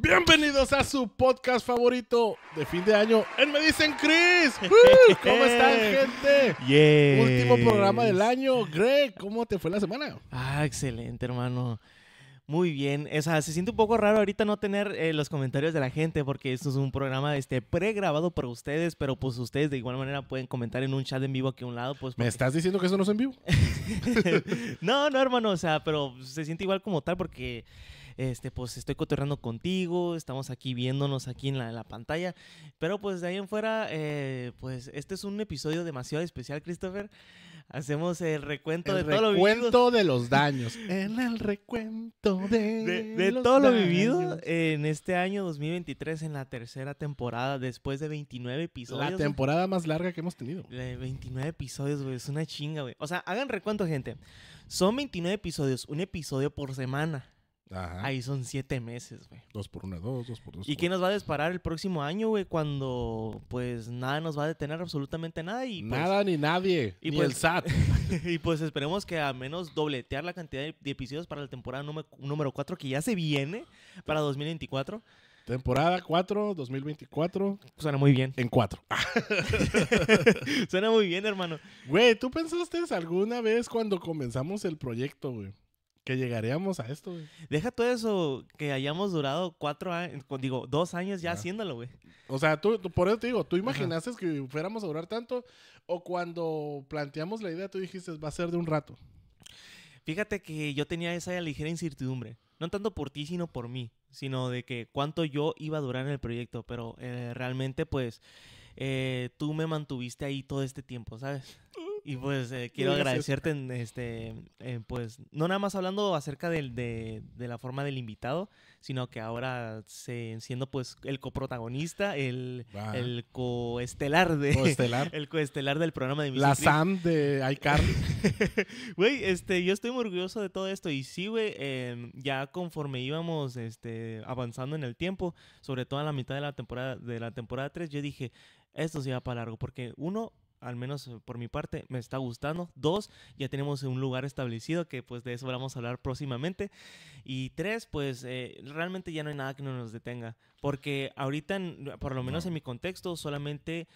Bienvenidos a su podcast favorito de fin de año en Me Dicen Chris. ¡Uh! ¿Cómo están, gente? Último programa del año. Greg, ¿cómo te fue la semana? Ah, excelente, hermano. Muy bien, o sea, se siente un poco raro ahorita no tener eh, los comentarios de la gente porque esto es un programa este, pregrabado por ustedes, pero pues ustedes de igual manera pueden comentar en un chat en vivo aquí a un lado. Pues, ¿Me estás diciendo que eso no es en vivo? no, no, hermano, o sea, pero se siente igual como tal porque este, pues estoy cotorreando contigo, estamos aquí viéndonos aquí en la, pantalla. Pero pues de ahí en fuera, eh, pues este es un episodio demasiado especial, Christopher. Hacemos el recuento de todo lo vivido. de los daños. en el recuento de. todo lo vivido en este año 2023, en la tercera temporada, después de 29 episodios. La temporada más larga que hemos tenido. De 29 episodios, güey. Es una chinga, güey. O sea, hagan recuento, gente. Son 29 episodios, un episodio por semana. Ahí son siete meses, güey. Dos por una, dos, dos por dos. ¿Y quién nos va a disparar el próximo año, güey? Cuando, pues, nada nos va a detener absolutamente nada y... Pues, nada ni nadie, y ni pues el SAT. y pues esperemos que a menos dobletear la cantidad de episodios para la temporada número cuatro que ya se viene para 2024. Temporada 4, 2024. Suena muy bien. En cuatro. Suena muy bien, hermano. Güey, ¿tú pensaste alguna vez cuando comenzamos el proyecto, güey? Que llegaríamos a esto, güey. Deja todo eso, que hayamos durado cuatro años, digo, dos años ya haciéndolo, güey. O sea, tú, por eso te digo, tú imaginaste que fuéramos a durar tanto, o cuando planteamos la idea, tú dijiste, va a ser de un rato. Fíjate que yo tenía esa ligera incertidumbre, no tanto por ti, sino por mí, sino de que cuánto yo iba a durar en el proyecto, pero eh, realmente, pues, eh, tú me mantuviste ahí todo este tiempo, ¿sabes? Y pues eh, quiero agradecerte, este, pues no nada más hablando acerca de, la forma del invitado, sino que ahora se, siendo pues el coprotagonista, el, el coestelar de... El coestelar del programa de vida. La Sam de Alcar, güey, este, yo estoy muy orgulloso de todo esto y sí, güey, em, ya conforme íbamos este, avanzando en el tiempo, sobre todo a la mitad de la temporada, de la temporada 3, yo dije, esto se va para largo, porque uno, al menos eh, por mi parte, me está gustando. Dos, ya tenemos un lugar establecido que pues de eso vamos a hablar próximamente. Y tres, pues eh, realmente ya no hay nada que no nos detenga. Porque ahorita, por lo menos en mi contexto, solamente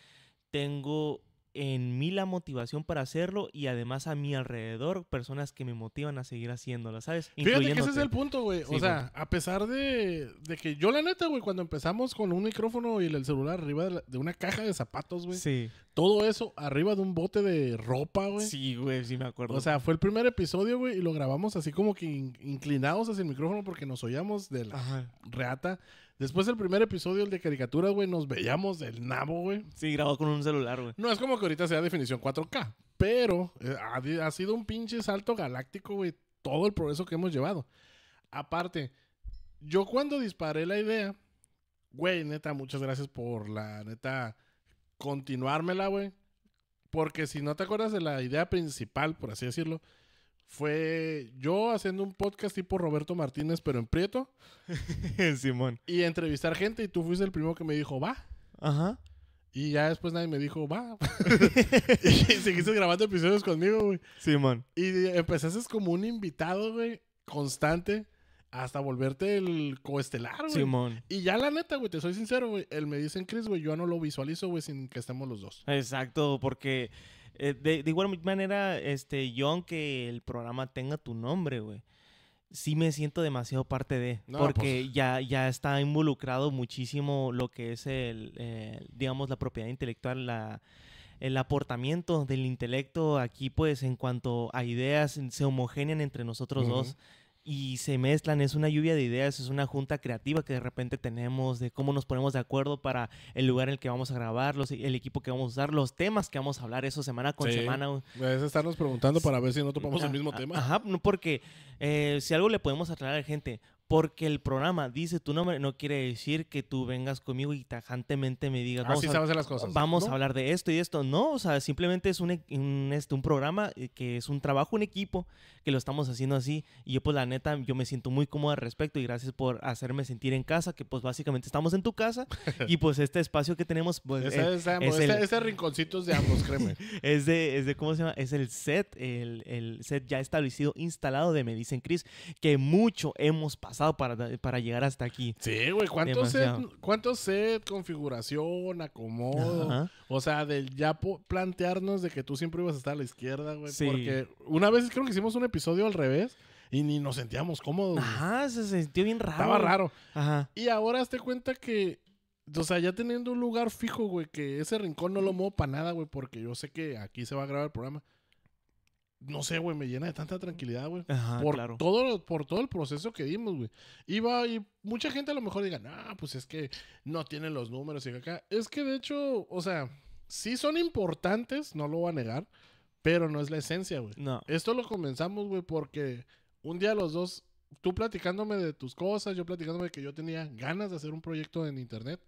tengo en mí la motivación para hacerlo y además a mi alrededor personas que me motivan a seguir haciéndolo ¿sabes? Fíjate que ese es el punto, güey. o sea, a pesar de, de, que yo, la neta, güey, cuando empezamos con un micrófono y el celular arriba de, una caja de zapatos, güey. Sí. Todo eso arriba de un bote de ropa, güey. Sí, güey, sí me acuerdo. O sea, fue el primer episodio, güey, y lo grabamos así como que inclinados hacia el micrófono porque nos oíamos de la reata. Después del primer episodio, el de caricatura, güey, nos veíamos del nabo, güey. Sí, grabado con un celular, güey. No es como que ahorita sea definición 4K, pero eh, ha, sido un pinche salto galáctico, güey, todo el progreso que hemos llevado. Aparte, yo cuando disparé la idea, güey, neta, muchas gracias por la neta continuármela, güey. Porque si no te acuerdas de la idea principal, por así decirlo, fue yo haciendo un podcast tipo Roberto Martínez, pero en Prieto. Simón. Y entrevistar gente y tú fuiste el primero que me dijo, va. Ajá. Y ya después nadie me dijo, va. y seguiste grabando episodios conmigo, güey. Simón. Y empezaste como un invitado, güey, constante. Hasta volverte el coestelar, güey. Simón. Y ya la neta, güey, te soy sincero, güey. Él me en Chris, güey, yo no lo visualizo, güey, sin que estemos los dos. Exacto, porque eh, de, igual manera, este, yo aunque el programa tenga tu nombre, güey, sí me siento demasiado parte de, pues. porque ya, ya está involucrado muchísimo lo que es el, eh, digamos, la propiedad intelectual, el aportamiento del intelecto aquí, pues, en cuanto a ideas, se homogenean entre nosotros dos y se mezclan, es una lluvia de ideas, es una junta creativa que de repente tenemos de cómo nos ponemos de acuerdo para el lugar en el que vamos a grabar, el equipo que vamos a usar, los temas que vamos a hablar eso semana con semana. A estarnos preguntando para ver si no topamos el ah, mismo ah, tema. Ajá, porque eh, si algo le podemos aclarar a la gente, porque el programa dice tu nombre, no quiere decir que tú vengas conmigo y tajantemente me digas, vamos, a, las cosas, vamos a hablar de esto y esto. No, o sea, simplemente es un, e, un, este, un programa eh, que es un trabajo, un equipo, que lo estamos haciendo así. Y yo, pues la neta, yo me siento muy cómodo al respecto y gracias por hacerme sentir en casa, que pues básicamente estamos en tu casa y pues este espacio que tenemos, pues... Eh, es, este, rinconcito es de ambos, créeme. es, de, es de, ¿cómo se llama? Es el set, el, el set ya establecido, instalado de Me Dicen Cris, que mucho hemos pasado para, para llegar hasta aquí. Sí, güey, ¿cuánto set, set, configuración, acomodo? O sea, del ya plantearnos de que tú siempre ibas a estar a la izquierda, güey. Porque una vez creo que hicimos un episodio al revés. Y ni nos sentíamos cómodos. Ajá, se sintió bien raro. Estaba raro. Ajá. Y ahora hazte cuenta que o sea, ya teniendo un lugar fijo, güey, que ese rincón no lo muevo para nada, güey, porque yo sé que aquí se va a grabar el programa no sé, güey, me llena de tanta tranquilidad, güey. Por, todo, por todo el proceso que dimos, güey. Iba y mucha gente a lo mejor diga, no, pues es que no tienen los números y acá. Es que de hecho, o sea, sí son importantes, no lo voy a negar, pero no es la esencia, güey. No. Esto lo comenzamos, güey, porque un día los dos, tú platicándome de tus cosas, yo platicándome que yo tenía ganas de hacer un proyecto en internet,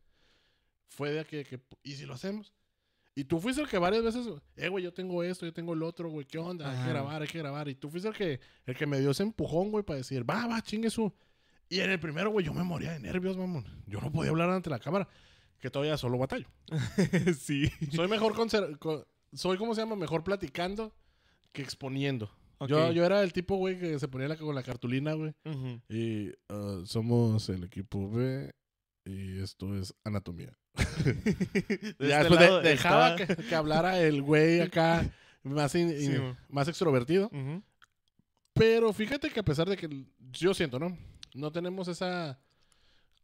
fue de que, que ¿y si lo hacemos? Y tú fuiste el que varias veces, eh, güey, yo tengo esto, yo tengo el otro, güey, ¿qué onda? Hay que grabar, hay que grabar. Y tú fuiste el que, el que me dio ese empujón, güey, para decir, va, va, chingue su. Y en el primero, güey, yo me moría de nervios, mamón. Yo no podía hablar ante la cámara, que todavía solo batallo. sí. Soy mejor con, soy, ¿cómo se llama? Mejor platicando que exponiendo. Yo, yo, era el tipo, güey, que se ponía la, con la cartulina, güey. Y ah, somos el equipo B y esto es anatomía. dejaba este que, hablara el güey acá más, más extrovertido. Pero fíjate que a pesar de que yo siento, ¿no? No tenemos esa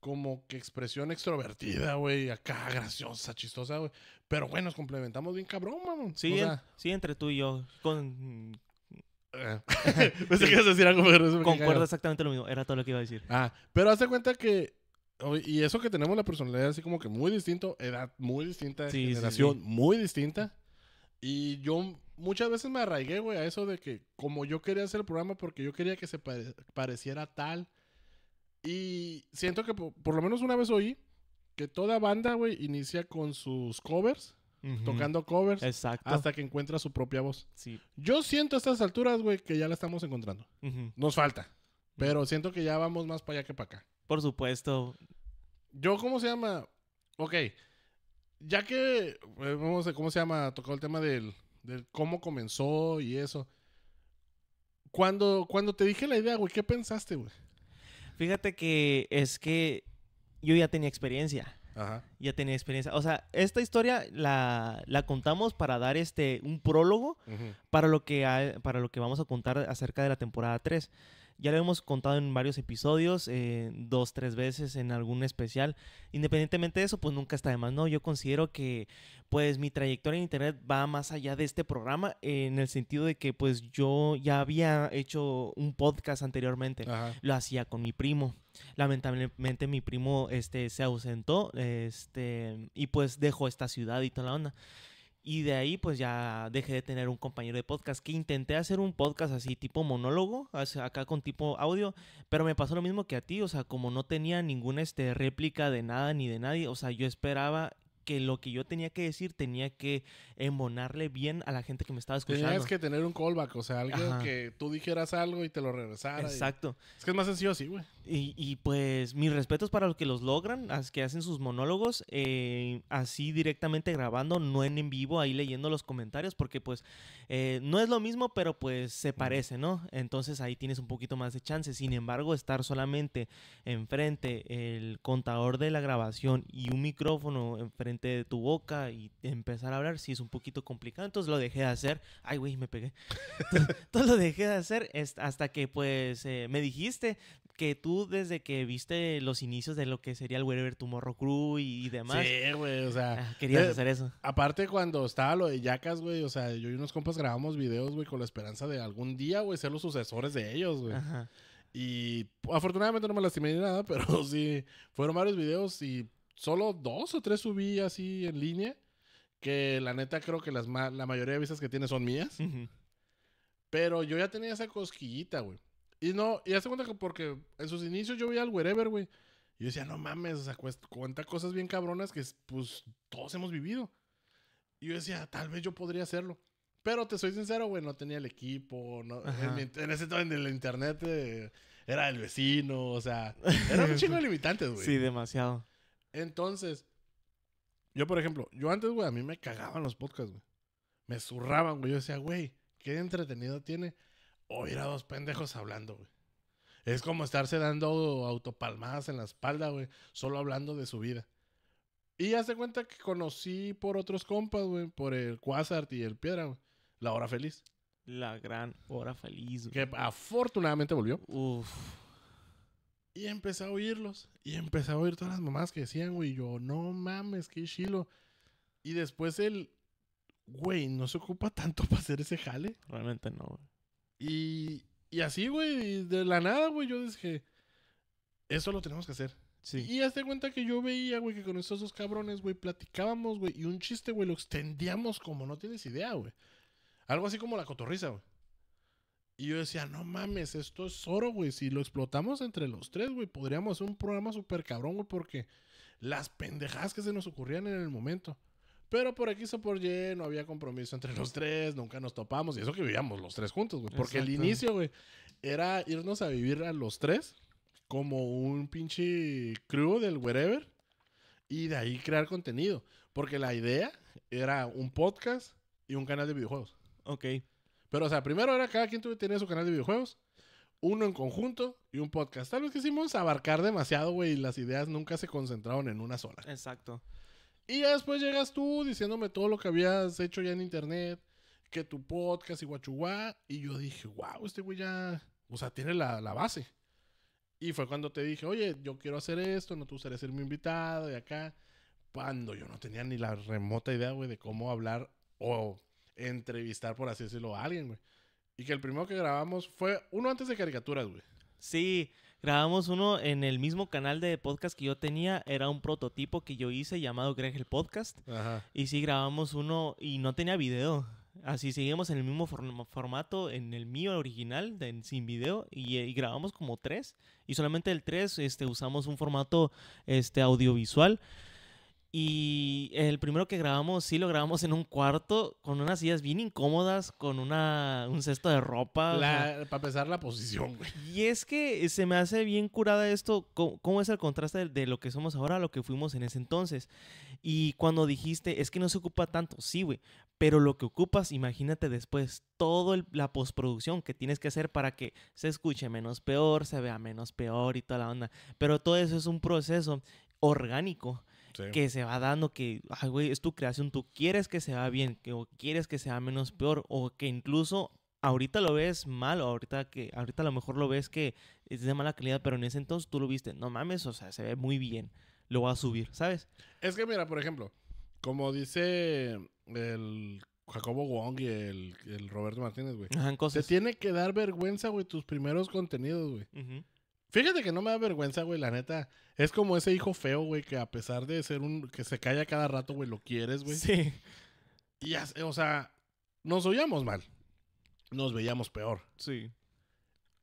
como que expresión extrovertida, güey, acá graciosa, chistosa, güey. Pero bueno, nos complementamos bien cabrón, mamón. Sí, entre tú y yo. Con decir Concuerdo exactamente lo mismo. Era todo lo que iba a decir. Ah, pero hace cuenta que y eso que tenemos la personalidad así como que muy distinto, edad muy distinta, generación muy distinta. Y yo muchas veces me arraigué, güey, a eso de que como yo quería hacer el programa porque yo quería que se pareciera tal. Y siento que por, lo menos una vez oí que toda banda, güey, inicia con sus covers, tocando covers, hasta que encuentra su propia voz. Sí. Yo siento a estas alturas, güey, que ya la estamos encontrando. Nos falta, pero siento que ya vamos más para allá que para acá. Por supuesto. Yo, ¿cómo se llama? Ok. Ya que, eh, vamos a, ¿cómo se llama? Tocó el tema del, del cómo comenzó y eso. Cuando, cuando te dije la idea, güey, ¿qué pensaste, güey? Fíjate que es que yo ya tenía experiencia. Ajá. Ya tenía experiencia. O sea, esta historia la, la contamos para dar este un prólogo para, lo que para lo que vamos a contar acerca de la temporada 3. Ya lo hemos contado en varios episodios, eh, dos, tres veces en algún especial. Independientemente de eso, pues nunca está de más, ¿no? Yo considero que pues mi trayectoria en Internet va más allá de este programa, en el sentido de que pues yo ya había hecho un podcast anteriormente, lo hacía con mi primo. Lamentablemente mi primo este, se ausentó este, y pues dejó esta ciudad y toda la onda. Y de ahí pues ya dejé de tener un compañero de podcast que intenté hacer un podcast así tipo monólogo, acá con tipo audio, pero me pasó lo mismo que a ti, o sea, como no tenía ninguna este, réplica de nada ni de nadie, o sea, yo esperaba que lo que yo tenía que decir tenía que embonarle bien a la gente que me estaba escuchando. Tenías que tener un callback, o sea, algo que tú dijeras algo y te lo regresara. Exacto. Es que es más sencillo así, güey. Y, pues mis respetos para los que los logran, las que hacen sus monólogos eh, así directamente grabando, no en en vivo, ahí leyendo los comentarios, porque pues eh, no es lo mismo, pero pues se parece, ¿no? Entonces ahí tienes un poquito más de chance. Sin embargo, estar solamente enfrente el contador de la grabación y un micrófono enfrente de tu boca y empezar a hablar, Si es un poquito complicado. Entonces lo dejé de hacer. Ay, güey, me pegué. Entonces, lo dejé de hacer hasta que pues eh, me dijiste que tú desde que viste los inicios de lo que sería el Wherever Tomorrow Crew y, demás. Sí, güey, o sea. Ah, querías eh, hacer eso. Aparte cuando estaba lo de Yacas, güey, o sea, yo y unos compas grabamos videos, güey, con la esperanza de algún día, güey, ser los sucesores de ellos, güey. Y afortunadamente no me lastimé ni nada, pero sí, fueron varios videos y solo dos o tres subí así en línea. Que la neta creo que las la mayoría de visas que tiene son mías. Pero yo ya tenía esa cosquillita, güey. Y no, y hace cuenta que porque en sus inicios yo veía al wherever, güey. Y yo decía, no mames, o sea, cuenta cosas bien cabronas que pues todos hemos vivido. Y yo decía, tal vez yo podría hacerlo. Pero te soy sincero, güey, no tenía el equipo. en, ese ese en el internet eh, era el vecino, o sea, era un chingo de limitantes, güey. Sí, demasiado. Entonces, yo, por ejemplo, yo antes, güey, a mí me cagaban los podcasts, güey. Me zurraban, güey. Yo decía, güey, qué entretenido tiene oír a dos pendejos hablando, güey. Es como estarse dando autopalmadas en la espalda, güey, solo hablando de su vida. Y hace cuenta que conocí por otros compas, güey, por el Quasart y el Piedra, güey. La hora feliz. La gran hora feliz, güey. Que afortunadamente volvió. Uf. Y empecé a oírlos. Y empecé a oír todas las mamás que decían, güey. Yo, no mames, qué chilo. Y después él, güey, no se ocupa tanto para hacer ese jale. Realmente no, güey. Y, así, güey, de la nada, güey, yo dije, eso lo tenemos que hacer. Sí. Y hazte cuenta que yo veía, güey, que con esos dos cabrones, güey, platicábamos, güey, y un chiste, güey, lo extendíamos como no tienes idea, güey. Algo así como la cotorriza, güey. Y yo decía, no mames, esto es oro, güey. Si lo explotamos entre los tres, güey, podríamos hacer un programa súper cabrón, güey, porque las pendejadas que se nos ocurrían en el momento. Pero por aquí o por Y no había compromiso entre los tres, nunca nos topamos. Y eso que vivíamos los tres juntos, güey. Porque el inicio, güey, era irnos a vivir a los tres como un pinche crew del wherever. Y de ahí crear contenido. Porque la idea era un podcast y un canal de videojuegos. Ok. Pero, o sea, primero era cada quien tenía su canal de videojuegos, uno en conjunto y un podcast. Tal vez quisimos abarcar demasiado, güey, y las ideas nunca se concentraron en una sola. Exacto. Y después llegas tú diciéndome todo lo que habías hecho ya en internet, que tu podcast y Y yo dije, wow, este güey ya, o sea, tiene la, la base. Y fue cuando te dije, oye, yo quiero hacer esto, no te gustaría ser mi invitado y acá. Cuando yo no tenía ni la remota idea, güey, de cómo hablar o entrevistar, por así decirlo, a alguien, güey. Y que el primero que grabamos fue uno antes de caricaturas, güey. Sí, grabamos uno en el mismo canal de podcast que yo tenía. Era un prototipo que yo hice llamado Greg el Podcast. Y sí, grabamos uno y no tenía video. Así seguimos en el mismo formato, en el mío original, sin video, eh, y, grabamos como tres. Y solamente el tres este, usamos un formato este, audiovisual. Y el primero que grabamos, sí, lo grabamos en un cuarto con unas sillas bien incómodas, con una, un cesto de ropa. Para pesar la posición, güey. Y es que se me hace bien curada esto, cómo, es el contraste de, de, lo que somos ahora a lo que fuimos en ese entonces. Y cuando dijiste, es que no se ocupa tanto, sí, güey, pero lo que ocupas, imagínate después, toda la postproducción que tienes que hacer para que se escuche menos peor, se vea menos peor y toda la onda. Pero todo eso es un proceso orgánico que se va dando, que, es tu creación, tú quieres que se va bien, que o quieres que se sea menos peor, o que incluso ahorita lo ves mal, o ahorita, que, ahorita a lo mejor lo ves que es de mala calidad, pero en ese entonces tú lo viste, no mames, o sea, se ve muy bien, lo va a subir, ¿sabes? Es que mira, por ejemplo, como dice el Jacobo Wong y el, Roberto Martínez, güey. Te tiene que dar vergüenza, güey, tus primeros contenidos, güey. Fíjate que no me da vergüenza, güey, la neta. Es como ese hijo feo, güey, que a pesar de ser un... que se calla cada rato, güey, lo quieres, güey. Sí. Y, o sea, nos oíamos mal. Nos veíamos peor. Sí.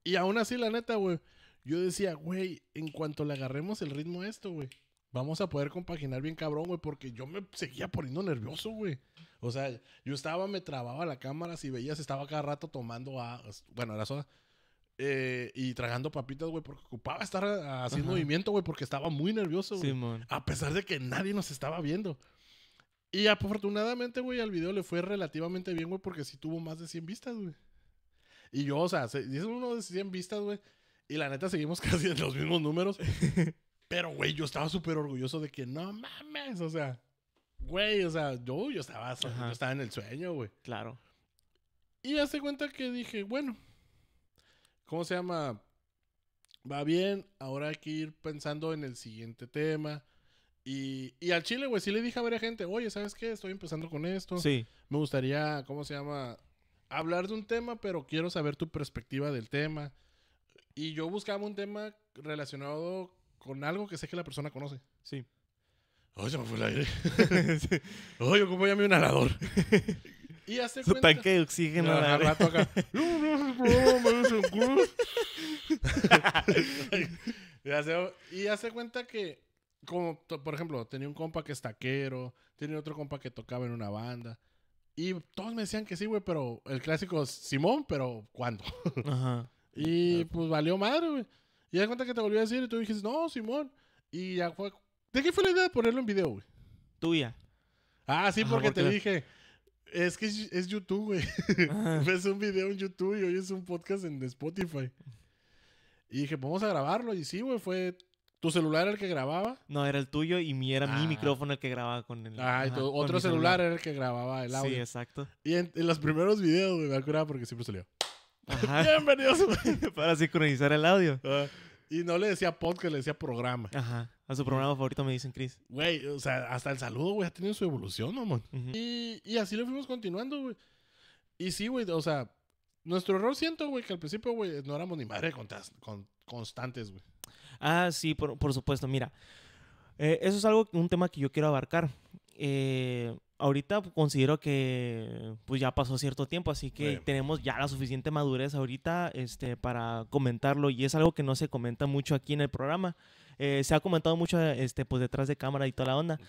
Y aún así, la neta, güey, yo decía, güey, en cuanto le agarremos el ritmo a esto, güey, vamos a poder compaginar bien cabrón, güey, porque yo me seguía poniendo nervioso, güey. O sea, yo estaba, me trababa la cámara, si veías, estaba cada rato tomando a... Bueno, era soda eh, y tragando papitas, güey, porque ocupaba estar eh, haciendo movimiento, güey, porque estaba muy nervioso, güey. a pesar de que nadie nos estaba viendo. Y afortunadamente, güey, al video le fue relativamente bien, güey, porque sí tuvo más de 100 vistas, güey. Y yo, o sea, se, uno de 100 vistas, güey. Y la neta seguimos casi en los mismos números. Pero, güey, yo estaba súper orgulloso de que no mames, o sea, güey, o sea, yo, estaba, yo estaba en el sueño, güey. Claro. Y hace cuenta que dije, bueno, ¿Cómo se llama? Va bien, ahora hay que ir pensando en el siguiente tema. Y, al chile, güey, sí le dije a varias gente, oye, ¿sabes qué? Estoy empezando con esto. Sí. Me gustaría, ¿cómo se llama? Hablar de un tema, pero quiero saber tu perspectiva del tema. Y yo buscaba un tema relacionado con algo que sé que la persona conoce. Sí. Oye, se me fue el aire. Oye, ¿cómo ya mi un alador. Y hace cuenta. oxígeno. y, hace, y cuenta que, como por ejemplo, tenía un compa que es taquero, tenía otro compa que tocaba en una banda. Y todos me decían que sí, güey, pero el clásico es Simón, pero ¿cuándo? Ajá. Y pues valió madre, güey. Y hace cuenta que te volvió a decir y tú dijiste, no, Simón. Y ya fue. ¿De qué fue la idea de ponerlo en video, güey? Tuya. Ah, sí, porque, te dije, es que es, YouTube, güey. ves un video en YouTube y hoy es un podcast en Spotify. Y dije, vamos a grabarlo. Y sí, güey, fue. ¿Tu celular era el que grababa? No, era el tuyo y mi, era mi ah. micrófono el que grababa con el. Ah, otro celular, era el que grababa el audio. Sí, exacto. Y en, los primeros videos, güey, me acuerdo porque siempre salió. Bienvenidos, Para sincronizar el audio. Ah. Y no le decía podcast, le decía programa. Ajá. A su programa favorito me dicen Chris. Güey, o sea, hasta el saludo, güey, ha tenido su evolución, ¿no, Uh y, así lo fuimos continuando, güey. Y sí, güey, o sea, nuestro error siento, güey, que al principio, güey, no éramos ni madre con, con constantes, güey. Ah, sí, por, supuesto. Mira, eh, eso es algo, un tema que yo quiero abarcar. Eh, ahorita considero que pues ya pasó cierto tiempo, así que tenemos ya la suficiente madurez ahorita este, para comentarlo y es algo que no se comenta mucho aquí en el programa. Eh, se ha comentado mucho este, pues detrás de cámara y toda la onda.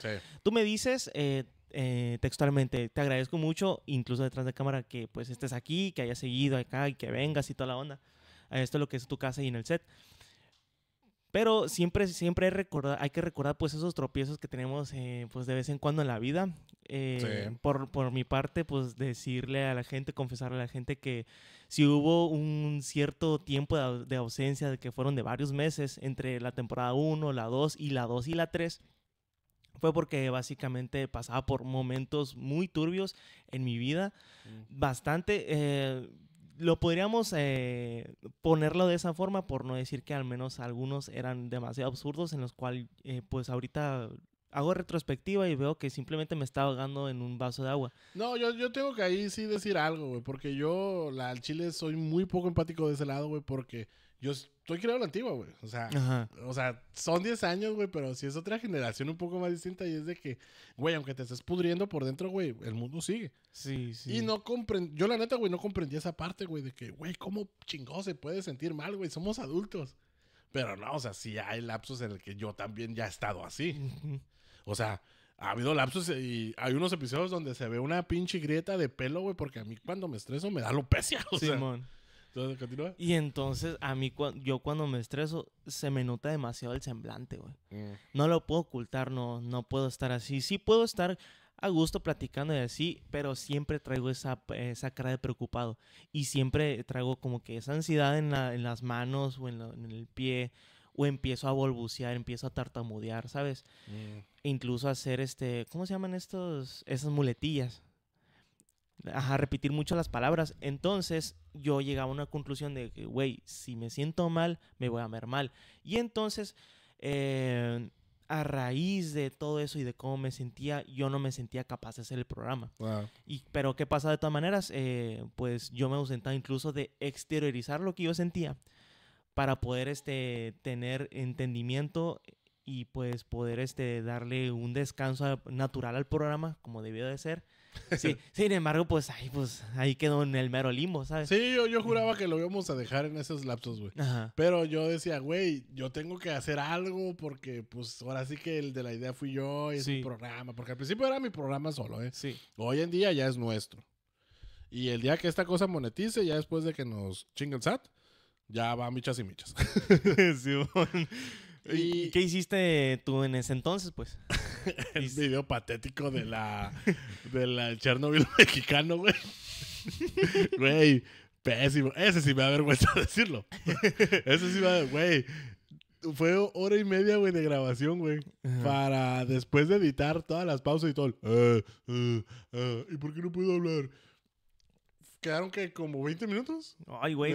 Tú me dices... Eh, eh, textualmente, te agradezco mucho, incluso detrás de cámara, que pues estés aquí, que hayas seguido acá y que vengas y toda la onda. Esto es lo que es tu casa y en el set. Pero siempre, siempre hay, que recordar pues esos tropiezos que tenemos pues de vez en cuando en la vida. Eh, por, por, mi parte, pues decirle a la gente, confesarle a la gente que si hubo un cierto tiempo de, ausencia, de que fueron de varios meses entre la temporada 1, la 2 y la 2 y la 3, fue porque básicamente pasaba por momentos muy turbios en mi vida, mm. bastante... Eh, lo podríamos eh, ponerlo de esa forma por no decir que al menos algunos eran demasiado absurdos en los cuales pues ahorita hago retrospectiva y veo que simplemente me estaba ahogando en un vaso de agua. No, yo, yo tengo que ahí sí decir algo, güey, porque yo la, al chile soy muy poco empático de ese lado, güey, porque yo estoy creando la antigua, güey. O sea, o sea, son 10 años, güey, pero si es otra generación un poco más distinta y es de que, güey, aunque te estés pudriendo por dentro, güey, el mundo sigue. Sí, sí. Y no comprendí, yo la neta, güey, no comprendí esa parte, güey, de que, güey, ¿cómo chingó se puede sentir mal, güey? Somos adultos. Pero no, o sea, sí hay lapsos en el que yo también ya he estado así. O sea, ha habido lapsos y hay unos episodios donde se ve una pinche grieta de pelo, güey, porque a mí cuando me estreso me da alopecia, o Simón. Sea. Entonces, continúa. Y entonces, a mí, yo cuando me estreso, se me nota demasiado el semblante, güey. Mm. No lo puedo ocultar, no, no puedo estar así. Sí puedo estar a gusto platicando y así, pero siempre traigo esa, cara de preocupado. Y siempre traigo como que esa ansiedad en, las manos o en el pie o empiezo a balbucear, empiezo a tartamudear, ¿sabes? Incluso mm. E incluso hacer este, ¿cómo se llaman estos? Esas muletillas. Ajá, repetir mucho las palabras. Entonces yo llegaba a una conclusión de que, güey, si me siento mal, me voy a ver mal. Y entonces, eh, a raíz de todo eso y de cómo me sentía, yo no me sentía capaz de hacer el programa. Y, pero ¿qué pasa de todas maneras? Eh, pues yo me ausentaba incluso de exteriorizar lo que yo sentía para poder este, tener entendimiento y pues poder este, darle un descanso natural al programa como debió de ser. Sí, sin embargo, pues ahí, pues ahí quedó en el mero limbo, ¿sabes? Sí, yo, juraba que lo íbamos a dejar en esos lapsos, güey. Pero yo decía, güey, yo tengo que hacer algo porque, pues, ahora sí que el de la idea fui yo y es programa. Porque al principio era mi programa solo, ¿eh? Sí. Hoy en día ya es nuestro. Y el día que esta cosa monetice, ya después de que nos chingue el SAT, ya va michas y michas. ¿Y, qué hiciste tú en ese entonces, pues? El video patético de la, de la Chernobyl mexicano, güey. Güey, pésimo. Ese sí me da vergüenza decirlo. Ese sí me da, güey. Fue hora y media, güey, de grabación, güey. Para después de editar todas las pausas y todo. El, eh, eh, eh, ¿Y por qué no puedo hablar? quedaron que como 20 minutos. Ay, güey.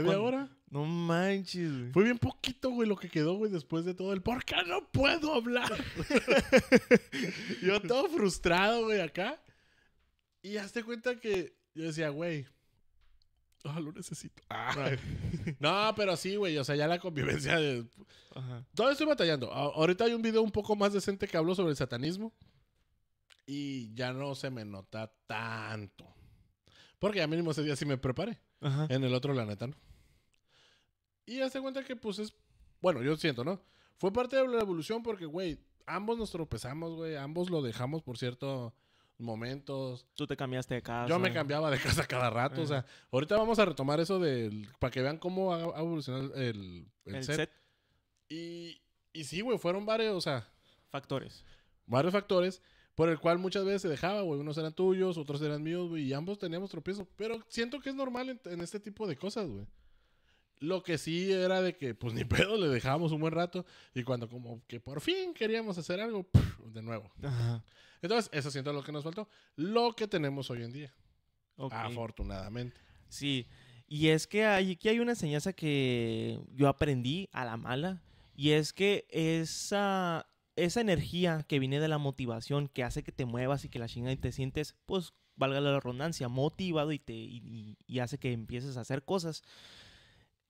No manches, güey. Fue bien poquito, güey, lo que quedó, güey, después de todo el ¿por qué no puedo hablar? yo todo frustrado, güey, acá. Y hazte cuenta que yo decía, güey, ah, lo necesito. Ah. no, pero sí, güey. O sea, ya la convivencia de... Todo estoy batallando. ahorita hay un video un poco más decente que habló sobre el satanismo. Y ya no se me nota tanto. Porque ya mínimo ese día sí me preparé. En el otro, la neta, ¿no? Y hace cuenta que, pues, es... Bueno, yo siento, ¿no? Fue parte de la evolución porque, güey, ambos nos tropezamos, güey. Ambos lo dejamos por cierto momentos. Tú te cambiaste de casa. Yo me cambiaba de casa cada rato. O sea, ahorita vamos a retomar eso del. para que vean cómo ha, evolucionado el, el, Y, y sí, güey, fueron varios, o sea. Factores. Varios factores por el cual muchas veces se dejaba, güey. Unos eran tuyos, otros eran míos, güey, y ambos teníamos tropiezos. Pero siento que es normal en, este tipo de cosas, güey. Lo que sí era de que, pues ni pedo, le dejábamos un buen rato. Y cuando como que por fin queríamos hacer algo, de nuevo. Entonces, eso siento lo que nos faltó. Lo que tenemos hoy en día. Afortunadamente. Sí. Y es que hay, aquí hay una enseñanza que yo aprendí a la mala. Y es que esa, esa energía que viene de la motivación, que hace que te muevas y que la chingada y te sientes, pues, valga la redundancia, motivado y, te, hace que empieces a hacer cosas,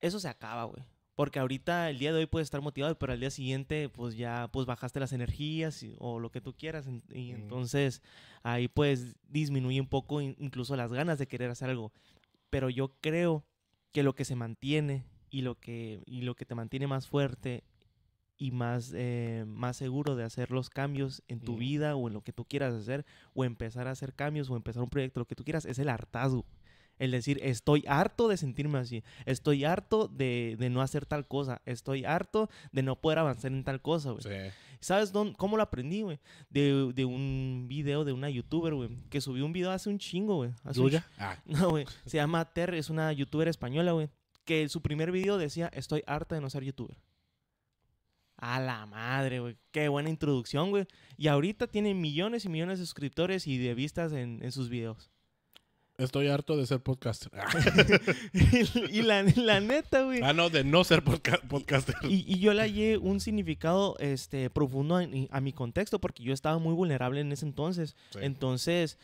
eso se acaba, güey. Porque ahorita, el día de hoy puedes estar motivado, pero al día siguiente, pues ya, pues bajaste las energías o lo que tú quieras. Y entonces ahí pues disminuye un poco incluso las ganas de querer hacer algo. Pero yo creo que lo que se mantiene y lo que, y lo que te mantiene más fuerte y más, eh, más seguro de hacer los cambios en tu vida o en lo que tú quieras hacer o empezar a hacer cambios o empezar un proyecto, lo que tú quieras, es el hartazgo. El decir, estoy harto de sentirme así, estoy harto de, de no hacer tal cosa, estoy harto de no poder avanzar en tal cosa, güey. ¿Sabes cómo lo aprendí, güey? De, de, un video de una youtuber, güey, que subió un video hace un chingo, güey. Ah. No, güey. Se llama Ter, es una youtuber española, güey. Que su primer video decía, estoy harta de no ser youtuber. A la madre, güey. Qué buena introducción, güey. Y ahorita tiene millones y millones de suscriptores y de vistas en, sus videos. Estoy harto de ser podcaster. y, la, neta, güey. Ah, no, de no ser podcaster. Y, yo le hallé un significado este, profundo a, mi contexto porque yo estaba muy vulnerable en ese entonces. Entonces,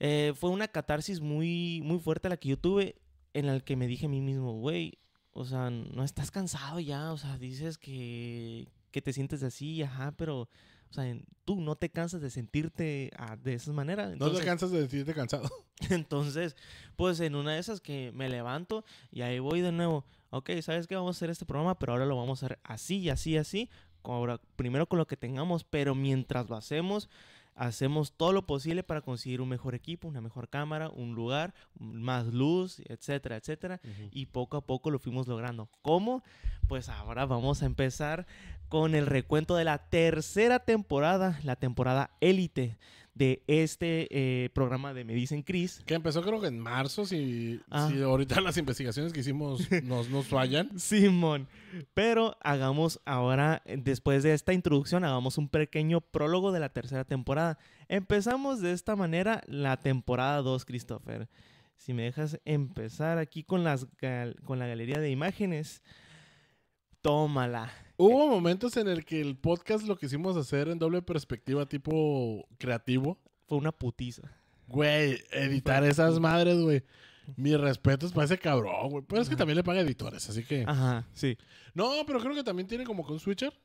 eh, fue una catarsis muy, muy fuerte la que yo tuve en la que me dije a mí mismo, güey, o sea, no estás cansado ya, o sea, dices que, te sientes así, ajá, pero, o sea, tú no te cansas de sentirte ah, de esa manera. no te cansas de sentirte cansado. Entonces, pues en una de esas que me levanto y ahí voy de nuevo, ok, ¿sabes qué? Vamos a hacer este programa, pero ahora lo vamos a hacer así, así, así, ahora, primero con lo que tengamos, pero mientras lo hacemos, hacemos todo lo posible para conseguir un mejor equipo, una mejor cámara, un lugar, más luz, etcétera, etcétera. Y poco a poco lo fuimos logrando. ¿Cómo? Pues ahora vamos a empezar con el recuento de la tercera temporada, la temporada élite de este eh, programa de Me Dicen Cris. Que empezó creo que en marzo, si, ah. ahorita las investigaciones que hicimos nos, nos fallan. Simón, pero hagamos ahora, eh, después de esta introducción, hagamos un pequeño prólogo de la tercera temporada. Empezamos de esta manera la temporada 2, Christopher. Si me dejas empezar aquí con, las con la galería de imágenes, tómala. Hubo momentos en el que el podcast lo quisimos hacer en doble perspectiva, tipo creativo. Fue una putiza. Güey, editar esas madres, güey. Mis respetos para ese cabrón, güey. Pero es que también le paga editores, así que. Ajá, sí. No, pero creo que también tiene como con switcher.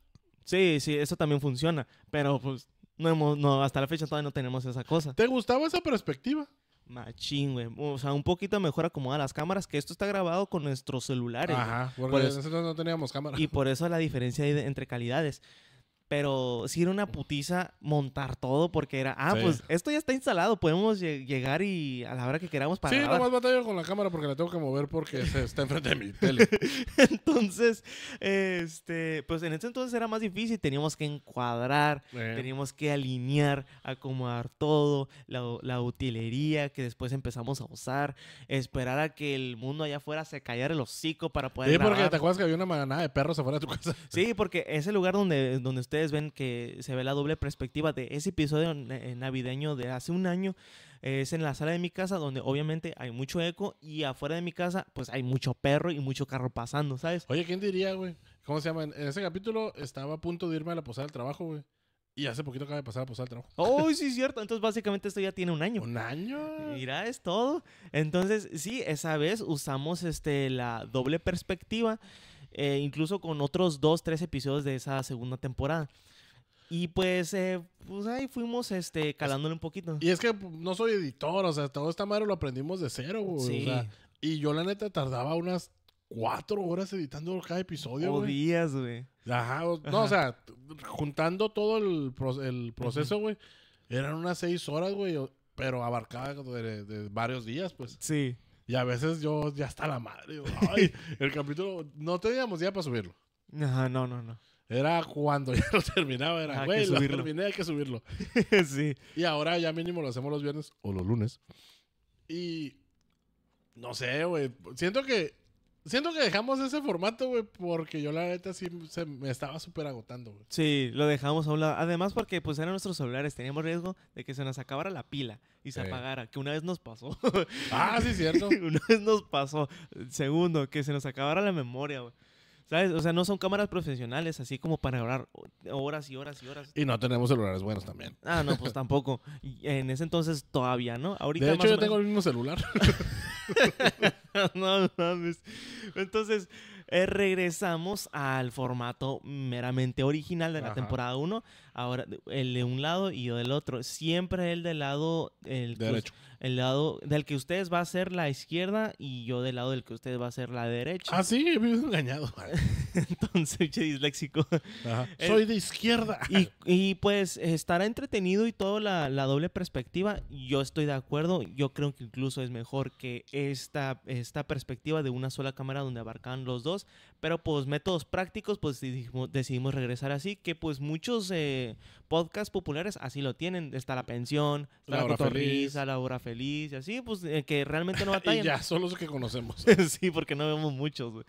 Sí, sí, eso también funciona. Pero pues no hemos, no, hasta la fecha todavía no tenemos esa cosa. ¿Te gustaba esa perspectiva? Machín, güey. O sea, un poquito mejor acomodadas las cámaras, que esto está grabado con nuestros celulares. Ajá, porque nosotros no teníamos cámara. Y por eso la diferencia entre calidades pero si era una putiza montar todo porque era, ah, pues esto ya está instalado, podemos llegar y a la hora que queramos para. Sí, nomás batalla con la cámara porque la tengo que mover porque está enfrente de mi tele. entonces, este, pues en ese entonces era más difícil, teníamos que encuadrar, teníamos que alinear, acomodar todo, la, utilería que después empezamos a usar, esperar a que el mundo allá afuera se callara el hocico para poder. Sí, porque te acuerdas que había una manada de perros afuera de tu casa. Sí, porque ese lugar donde, donde usted ven que se ve la doble perspectiva de ese episodio navideño de hace un año. Es en la sala de mi casa donde obviamente hay mucho eco y afuera de mi casa pues hay mucho perro y mucho carro pasando, ¿sabes? Oye, ¿quién diría, güey? ¿Cómo se llama? En ese capítulo estaba a punto de irme a la posada del trabajo, güey. Y hace poquito acaba de pasar a posada del trabajo. ¡Uy, sí, cierto. Entonces, básicamente esto ya tiene un año. Un año. Mira, es todo. Entonces, sí, esa vez usamos este, la doble perspectiva eh, incluso con otros dos, tres episodios de esa segunda temporada. Y pues, eh, pues ahí fuimos este, calándole un poquito. Y es que pues, no soy editor, o sea, todo esta madre lo aprendimos de cero, güey. Sí. y yo la neta tardaba unas cuatro horas editando cada episodio, güey. días, güey. Ajá, no, o sea, juntando todo el, el proceso, güey, eran unas seis horas, güey, pero abarcaba de, varios días, pues. Sí. Y a veces yo ya está la madre. el capítulo no teníamos día para subirlo. no, no, no. Era cuando ya lo terminaba, era, güey, lo terminé, hay que subirlo. sí. Y ahora ya mínimo lo hacemos los viernes o los lunes. Y no sé, güey. Siento que Siento que dejamos ese formato, güey, porque yo la neta sí me estaba súper agotando, güey. Sí, lo dejamos a un lado. Además, porque pues eran nuestros celulares, teníamos riesgo de que se nos acabara la pila y se apagara, que una vez nos pasó. ah, sí, cierto. una vez nos pasó. Segundo, que se nos acabara la memoria, güey. ¿Sabes? O sea, no son cámaras profesionales, así como para hablar horas y horas y horas. Y no tenemos celulares buenos también. Ah, no, pues tampoco. en ese entonces todavía, ¿no? Ahorita de hecho, yo tengo el mismo celular. no mames. Entonces, eh, regresamos al formato meramente original de la temporada 1 ahora el de un lado y yo del otro. Siempre el del lado el derecho. el lado del que ustedes va a ser la izquierda y yo del lado del que ustedes va a ser la derecha. Ah, sí, me he engañado. Entonces, che disléxico. Soy eh, de izquierda. Y, pues estará entretenido y toda la, doble perspectiva. Yo estoy de acuerdo. Yo creo que incluso es mejor que esta, esta perspectiva de una sola cámara donde abarcan los dos. Pero pues métodos prácticos, pues decidimos, regresar así. Que pues muchos eh, este, podcasts populares así lo tienen. Está La Pensión, La, la Feliz La Hora Feliz, y así, pues eh, que realmente no batallan. y ya, son los que conocemos. sí, porque no vemos muchos.